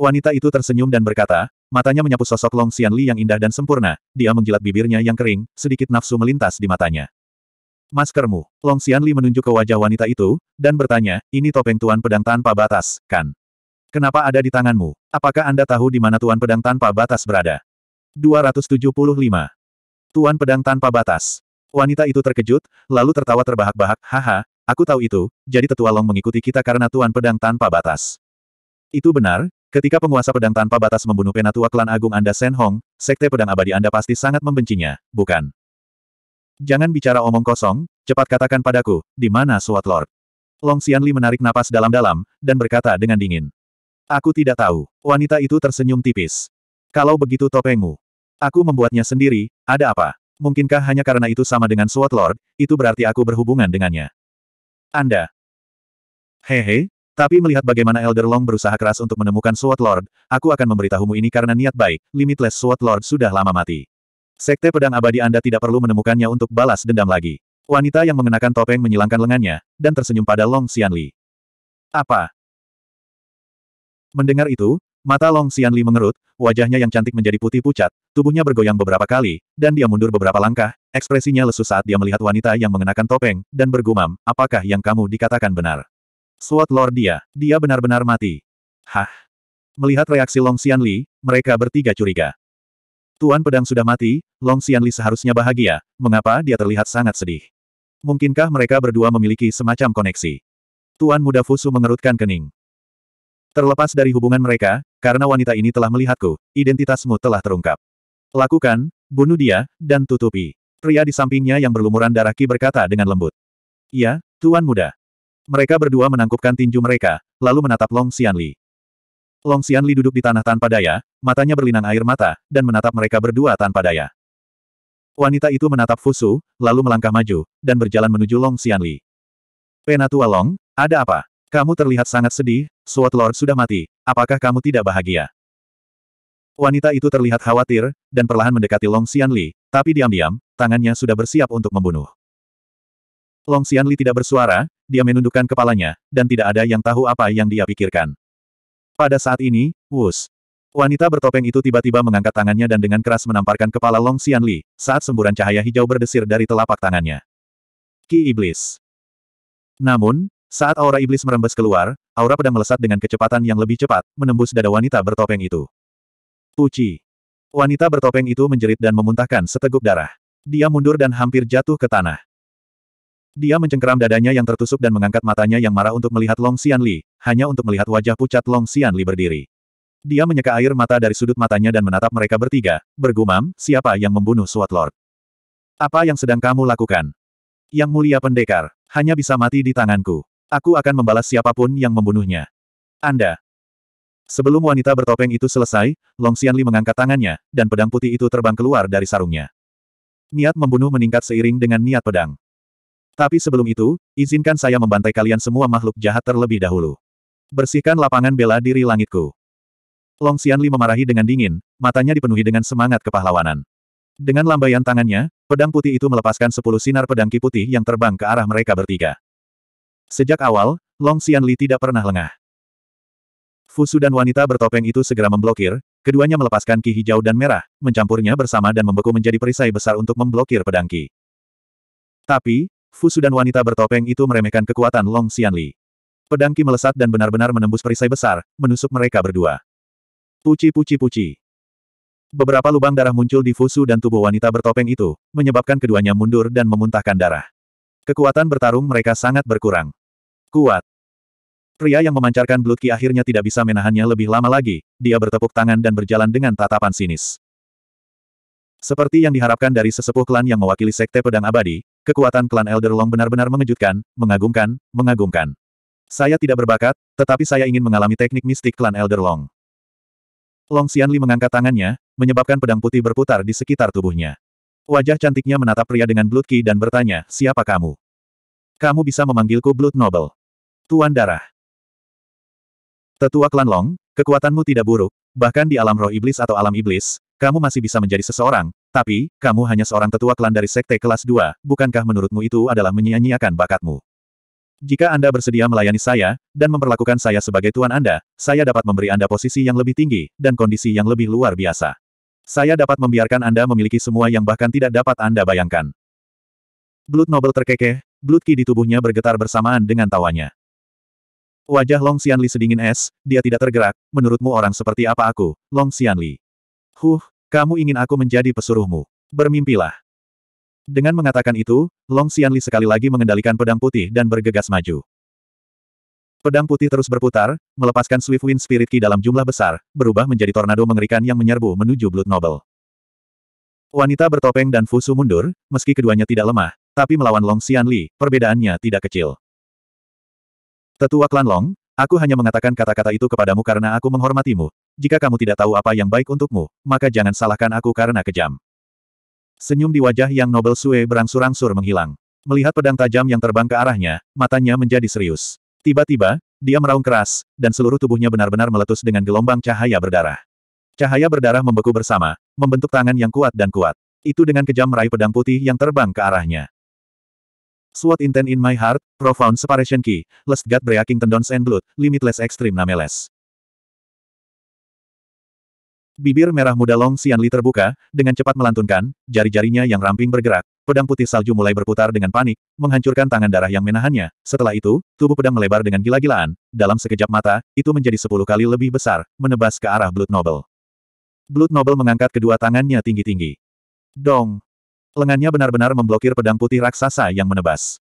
Wanita itu tersenyum dan berkata, matanya menyapu sosok Long Xianli yang indah dan sempurna, dia menjilat bibirnya yang kering, sedikit nafsu melintas di matanya. Maskermu, Long Xianli menunjuk ke wajah wanita itu, dan bertanya, ini topeng Tuan Pedang tanpa batas, kan? Kenapa ada di tanganmu? Apakah Anda tahu di mana Tuan Pedang tanpa batas berada? 275. Tuan Pedang tanpa batas. Wanita itu terkejut, lalu tertawa terbahak-bahak, haha, aku tahu itu, jadi tetua Long mengikuti kita karena Tuan Pedang tanpa batas. Itu benar, Ketika penguasa pedang tanpa batas membunuh penatua klan agung Anda Sen Hong, sekte pedang abadi Anda pasti sangat membencinya, bukan? Jangan bicara omong kosong, cepat katakan padaku, di mana Swat Lord? Long Xianli menarik napas dalam-dalam, dan berkata dengan dingin. Aku tidak tahu. Wanita itu tersenyum tipis. Kalau begitu topengmu. Aku membuatnya sendiri, ada apa? Mungkinkah hanya karena itu sama dengan Swat Lord, itu berarti aku berhubungan dengannya. Anda. Hehe, tapi melihat bagaimana Elder Long berusaha keras untuk menemukan Sword Lord, aku akan memberitahumu ini karena niat baik, Limitless Sword Lord sudah lama mati. Sekte pedang abadi Anda tidak perlu menemukannya untuk balas dendam lagi. Wanita yang mengenakan topeng menyilangkan lengannya, dan tersenyum pada Long Xianli. Apa? Mendengar itu, mata Long Xianli mengerut, wajahnya yang cantik menjadi putih pucat, tubuhnya bergoyang beberapa kali, dan dia mundur beberapa langkah, ekspresinya lesu saat dia melihat wanita yang mengenakan topeng, dan bergumam, apakah yang kamu dikatakan benar? Suat Lord dia, dia benar-benar mati. Hah? Melihat reaksi Long Xianli, mereka bertiga curiga. Tuan pedang sudah mati, Long Xianli seharusnya bahagia, mengapa dia terlihat sangat sedih? Mungkinkah mereka berdua memiliki semacam koneksi? Tuan muda Fusu mengerutkan kening. Terlepas dari hubungan mereka, karena wanita ini telah melihatku, identitasmu telah terungkap. Lakukan, bunuh dia, dan tutupi. Pria di sampingnya yang berlumuran darah ki berkata dengan lembut. Ya, Tuan muda. Mereka berdua menangkupkan tinju mereka, lalu menatap Long Xianli. Long Xianli duduk di tanah tanpa daya, matanya berlinang air mata, dan menatap mereka berdua tanpa daya. Wanita itu menatap Fusu, lalu melangkah maju, dan berjalan menuju Long Xianli. Penatua Long, ada apa? Kamu terlihat sangat sedih, Sword Lord sudah mati, apakah kamu tidak bahagia? Wanita itu terlihat khawatir, dan perlahan mendekati Long Xianli, tapi diam-diam, tangannya sudah bersiap untuk membunuh. Long Xianli tidak bersuara, dia menundukkan kepalanya, dan tidak ada yang tahu apa yang dia pikirkan. Pada saat ini, Wus. Wanita bertopeng itu tiba-tiba mengangkat tangannya dan dengan keras menamparkan kepala Long Xianli, saat semburan cahaya hijau berdesir dari telapak tangannya. Ki Iblis. Namun, saat aura iblis merembes keluar, aura pedang melesat dengan kecepatan yang lebih cepat, menembus dada wanita bertopeng itu. Puci. Wanita bertopeng itu menjerit dan memuntahkan seteguk darah. Dia mundur dan hampir jatuh ke tanah. Dia mencengkeram dadanya yang tertusuk dan mengangkat matanya yang marah untuk melihat Long Xianli, hanya untuk melihat wajah pucat Long Xianli berdiri. Dia menyeka air mata dari sudut matanya dan menatap mereka bertiga, bergumam, siapa yang membunuh Swat Lord? Apa yang sedang kamu lakukan? Yang mulia pendekar, hanya bisa mati di tanganku. Aku akan membalas siapapun yang membunuhnya. Anda. Sebelum wanita bertopeng itu selesai, Long Xianli mengangkat tangannya, dan pedang putih itu terbang keluar dari sarungnya. Niat membunuh meningkat seiring dengan niat pedang. Tapi sebelum itu, izinkan saya membantai kalian semua makhluk jahat terlebih dahulu. Bersihkan lapangan bela diri langitku. Long Xianli memarahi dengan dingin, matanya dipenuhi dengan semangat kepahlawanan. Dengan lambaian tangannya, pedang putih itu melepaskan sepuluh sinar pedang putih yang terbang ke arah mereka bertiga. Sejak awal, Long Xianli tidak pernah lengah. Fusu dan wanita bertopeng itu segera memblokir, keduanya melepaskan ki hijau dan merah, mencampurnya bersama dan membeku menjadi perisai besar untuk memblokir pedang ki. Tapi, Fusu dan wanita bertopeng itu meremehkan kekuatan Long Xianli. Pedang melesat dan benar-benar menembus perisai besar, menusuk mereka berdua. Puci-puci-puci. Beberapa lubang darah muncul di fusu dan tubuh wanita bertopeng itu, menyebabkan keduanya mundur dan memuntahkan darah. Kekuatan bertarung mereka sangat berkurang. Kuat. Pria yang memancarkan blood ki akhirnya tidak bisa menahannya lebih lama lagi, dia bertepuk tangan dan berjalan dengan tatapan sinis. Seperti yang diharapkan dari sesepuh klan yang mewakili Sekte Pedang Abadi, kekuatan klan Elder Long benar-benar mengejutkan, mengagumkan, mengagumkan. Saya tidak berbakat, tetapi saya ingin mengalami teknik mistik klan Elder Long. Long Xianli mengangkat tangannya, menyebabkan pedang putih berputar di sekitar tubuhnya. Wajah cantiknya menatap pria dengan Blood Key dan bertanya, siapa kamu? Kamu bisa memanggilku Blood Noble. Tuan Darah. Tetua Klan Long, kekuatanmu tidak buruk, bahkan di alam roh iblis atau alam iblis, kamu masih bisa menjadi seseorang, tapi, kamu hanya seorang tetua klan dari sekte kelas 2, bukankah menurutmu itu adalah menyia-nyiakan bakatmu? Jika Anda bersedia melayani saya, dan memperlakukan saya sebagai tuan Anda, saya dapat memberi Anda posisi yang lebih tinggi, dan kondisi yang lebih luar biasa. Saya dapat membiarkan Anda memiliki semua yang bahkan tidak dapat Anda bayangkan. Blood Noble terkekeh, blood ki di tubuhnya bergetar bersamaan dengan tawanya. Wajah Long Xianli sedingin es, dia tidak tergerak, menurutmu orang seperti apa aku, Long Xianli. Huh, kamu ingin aku menjadi pesuruhmu. Bermimpilah. Dengan mengatakan itu, Long Xianli sekali lagi mengendalikan pedang putih dan bergegas maju. Pedang putih terus berputar, melepaskan Swift Wind Spirit Key dalam jumlah besar, berubah menjadi tornado mengerikan yang menyerbu menuju Blood Noble. Wanita bertopeng dan Fusu mundur, meski keduanya tidak lemah, tapi melawan Long Xianli, perbedaannya tidak kecil. Tetua Klan Long, aku hanya mengatakan kata-kata itu kepadamu karena aku menghormatimu, jika kamu tidak tahu apa yang baik untukmu, maka jangan salahkan aku karena kejam. Senyum di wajah yang Nobel Sue berangsur-angsur menghilang. Melihat pedang tajam yang terbang ke arahnya, matanya menjadi serius. Tiba-tiba, dia meraung keras, dan seluruh tubuhnya benar-benar meletus dengan gelombang cahaya berdarah. Cahaya berdarah membeku bersama, membentuk tangan yang kuat dan kuat. Itu dengan kejam meraih pedang putih yang terbang ke arahnya. Sword intent in my heart, profound separation key, lest god breaking tendons and blood, limitless extreme nameless. Bibir merah muda Long Xianli terbuka, dengan cepat melantunkan, jari-jarinya yang ramping bergerak. Pedang putih salju mulai berputar dengan panik, menghancurkan tangan darah yang menahannya. Setelah itu, tubuh pedang melebar dengan gila-gilaan. Dalam sekejap mata, itu menjadi sepuluh kali lebih besar, menebas ke arah Blood Noble. Blood Noble mengangkat kedua tangannya tinggi-tinggi. Dong! Lengannya benar-benar memblokir pedang putih raksasa yang menebas.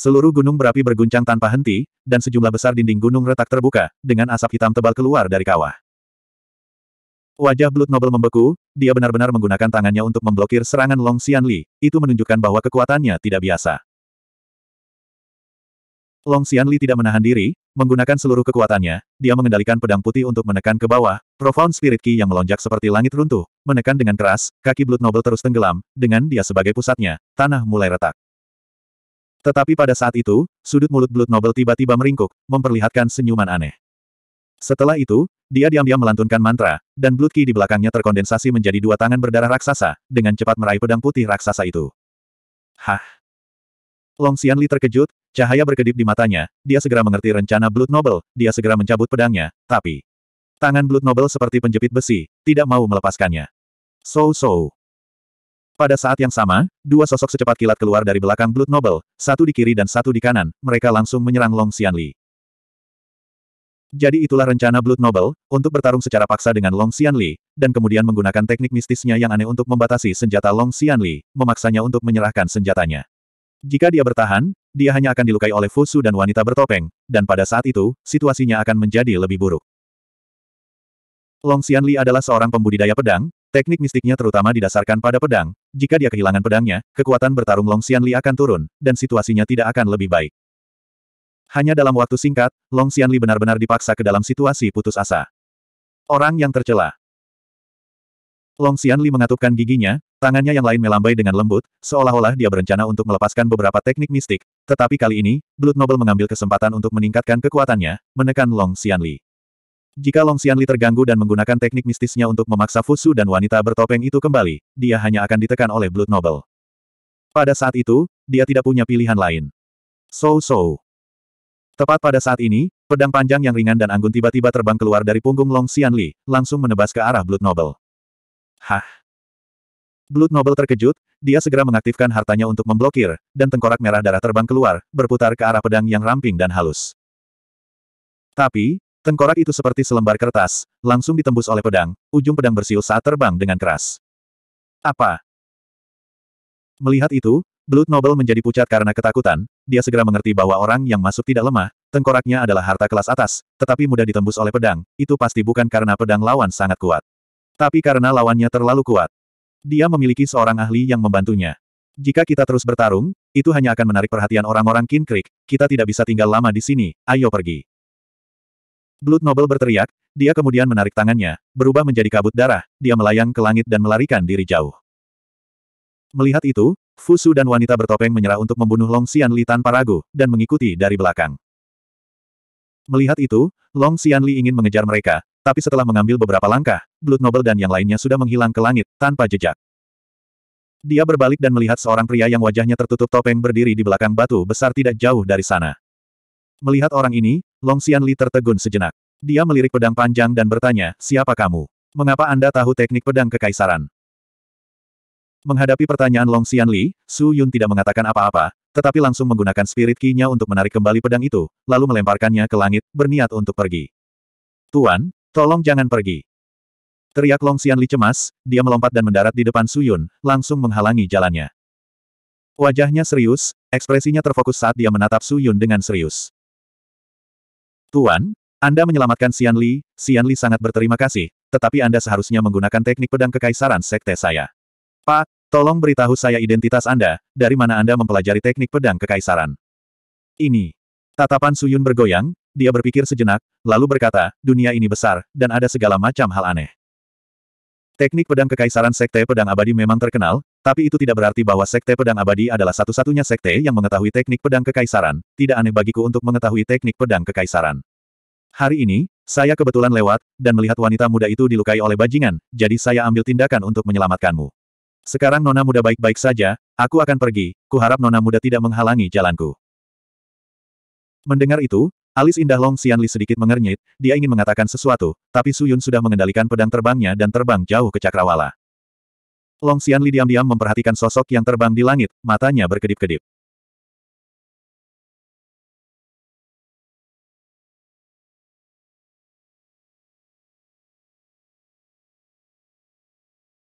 Seluruh gunung berapi berguncang tanpa henti, dan sejumlah besar dinding gunung retak terbuka, dengan asap hitam tebal keluar dari kawah. Wajah Blood Noble membeku, dia benar-benar menggunakan tangannya untuk memblokir serangan Long Xianli, itu menunjukkan bahwa kekuatannya tidak biasa. Long Xianli tidak menahan diri, menggunakan seluruh kekuatannya, dia mengendalikan pedang putih untuk menekan ke bawah, Profound Spirit Ki yang melonjak seperti langit runtuh, menekan dengan keras, kaki Blood Noble terus tenggelam, dengan dia sebagai pusatnya, tanah mulai retak. Tetapi pada saat itu, sudut mulut Blood Noble tiba-tiba meringkuk, memperlihatkan senyuman aneh. Setelah itu, dia diam-diam melantunkan mantra, dan Blood Ki di belakangnya terkondensasi menjadi dua tangan berdarah raksasa, dengan cepat meraih pedang putih raksasa itu. Hah? Long Xianli terkejut, cahaya berkedip di matanya, dia segera mengerti rencana Blood Noble, dia segera mencabut pedangnya, tapi... Tangan Blood Noble seperti penjepit besi, tidak mau melepaskannya. So-so. Pada saat yang sama, dua sosok secepat kilat keluar dari belakang Blood Noble, satu di kiri dan satu di kanan, mereka langsung menyerang Long Xianli. Jadi itulah rencana Blood Noble, untuk bertarung secara paksa dengan Long Xianli, dan kemudian menggunakan teknik mistisnya yang aneh untuk membatasi senjata Long Xianli, memaksanya untuk menyerahkan senjatanya. Jika dia bertahan, dia hanya akan dilukai oleh Fusu dan wanita bertopeng, dan pada saat itu, situasinya akan menjadi lebih buruk. Long Xianli adalah seorang pembudidaya pedang, teknik mistiknya terutama didasarkan pada pedang, jika dia kehilangan pedangnya, kekuatan bertarung Long Xianli akan turun, dan situasinya tidak akan lebih baik. Hanya dalam waktu singkat, Long Xianli benar-benar dipaksa ke dalam situasi putus asa. Orang yang tercela. Long Xianli mengatupkan giginya, tangannya yang lain melambai dengan lembut, seolah-olah dia berencana untuk melepaskan beberapa teknik mistik, tetapi kali ini, Blood Noble mengambil kesempatan untuk meningkatkan kekuatannya, menekan Long Xianli. Jika Long Xianli terganggu dan menggunakan teknik mistisnya untuk memaksa Fusu dan wanita bertopeng itu kembali, dia hanya akan ditekan oleh Blood Noble. Pada saat itu, dia tidak punya pilihan lain. So-so. Tepat pada saat ini, pedang panjang yang ringan dan anggun tiba-tiba terbang keluar dari punggung Long Xianli, langsung menebas ke arah Blood Noble. Hah? Blood Noble terkejut, dia segera mengaktifkan hartanya untuk memblokir, dan tengkorak merah darah terbang keluar, berputar ke arah pedang yang ramping dan halus. Tapi, Tengkorak itu seperti selembar kertas, langsung ditembus oleh pedang, ujung pedang bersiul saat terbang dengan keras. Apa? Melihat itu, Blood Noble menjadi pucat karena ketakutan, dia segera mengerti bahwa orang yang masuk tidak lemah, tengkoraknya adalah harta kelas atas, tetapi mudah ditembus oleh pedang, itu pasti bukan karena pedang lawan sangat kuat. Tapi karena lawannya terlalu kuat. Dia memiliki seorang ahli yang membantunya. Jika kita terus bertarung, itu hanya akan menarik perhatian orang-orang Kin Creek, kita tidak bisa tinggal lama di sini, ayo pergi. Blood Noble berteriak, dia kemudian menarik tangannya, berubah menjadi kabut darah, dia melayang ke langit dan melarikan diri jauh. Melihat itu, Fusu dan wanita bertopeng menyerah untuk membunuh Long Xian Li tanpa ragu, dan mengikuti dari belakang. Melihat itu, Long Xian Li ingin mengejar mereka, tapi setelah mengambil beberapa langkah, Blood Noble dan yang lainnya sudah menghilang ke langit, tanpa jejak. Dia berbalik dan melihat seorang pria yang wajahnya tertutup topeng berdiri di belakang batu besar tidak jauh dari sana. Melihat orang ini, Long Xian Li tertegun sejenak. Dia melirik pedang panjang dan bertanya, siapa kamu? Mengapa Anda tahu teknik pedang kekaisaran? Menghadapi pertanyaan Long Xian Li, Su Yun tidak mengatakan apa-apa, tetapi langsung menggunakan spirit kinya untuk menarik kembali pedang itu, lalu melemparkannya ke langit, berniat untuk pergi. Tuan, tolong jangan pergi. Teriak Long Xian Li cemas, dia melompat dan mendarat di depan Su Yun, langsung menghalangi jalannya. Wajahnya serius, ekspresinya terfokus saat dia menatap Su Yun dengan serius. Tuan, Anda menyelamatkan Xian Li, Xian Li sangat berterima kasih, tetapi Anda seharusnya menggunakan teknik pedang kekaisaran sekte saya. Pak, tolong beritahu saya identitas Anda, dari mana Anda mempelajari teknik pedang kekaisaran. Ini. Tatapan Suyun bergoyang, dia berpikir sejenak, lalu berkata, dunia ini besar, dan ada segala macam hal aneh. Teknik pedang kekaisaran Sekte Pedang Abadi memang terkenal, tapi itu tidak berarti bahwa Sekte Pedang Abadi adalah satu-satunya sekte yang mengetahui teknik pedang kekaisaran, tidak aneh bagiku untuk mengetahui teknik pedang kekaisaran. Hari ini, saya kebetulan lewat, dan melihat wanita muda itu dilukai oleh bajingan, jadi saya ambil tindakan untuk menyelamatkanmu. Sekarang nona muda baik-baik saja, aku akan pergi, kuharap nona muda tidak menghalangi jalanku. Mendengar itu, alis indah Long Xianli sedikit mengernyit, dia ingin mengatakan sesuatu, tapi Su Yun sudah mengendalikan pedang terbangnya dan terbang jauh ke cakrawala. Long Xianli diam-diam memperhatikan sosok yang terbang di langit, matanya berkedip-kedip.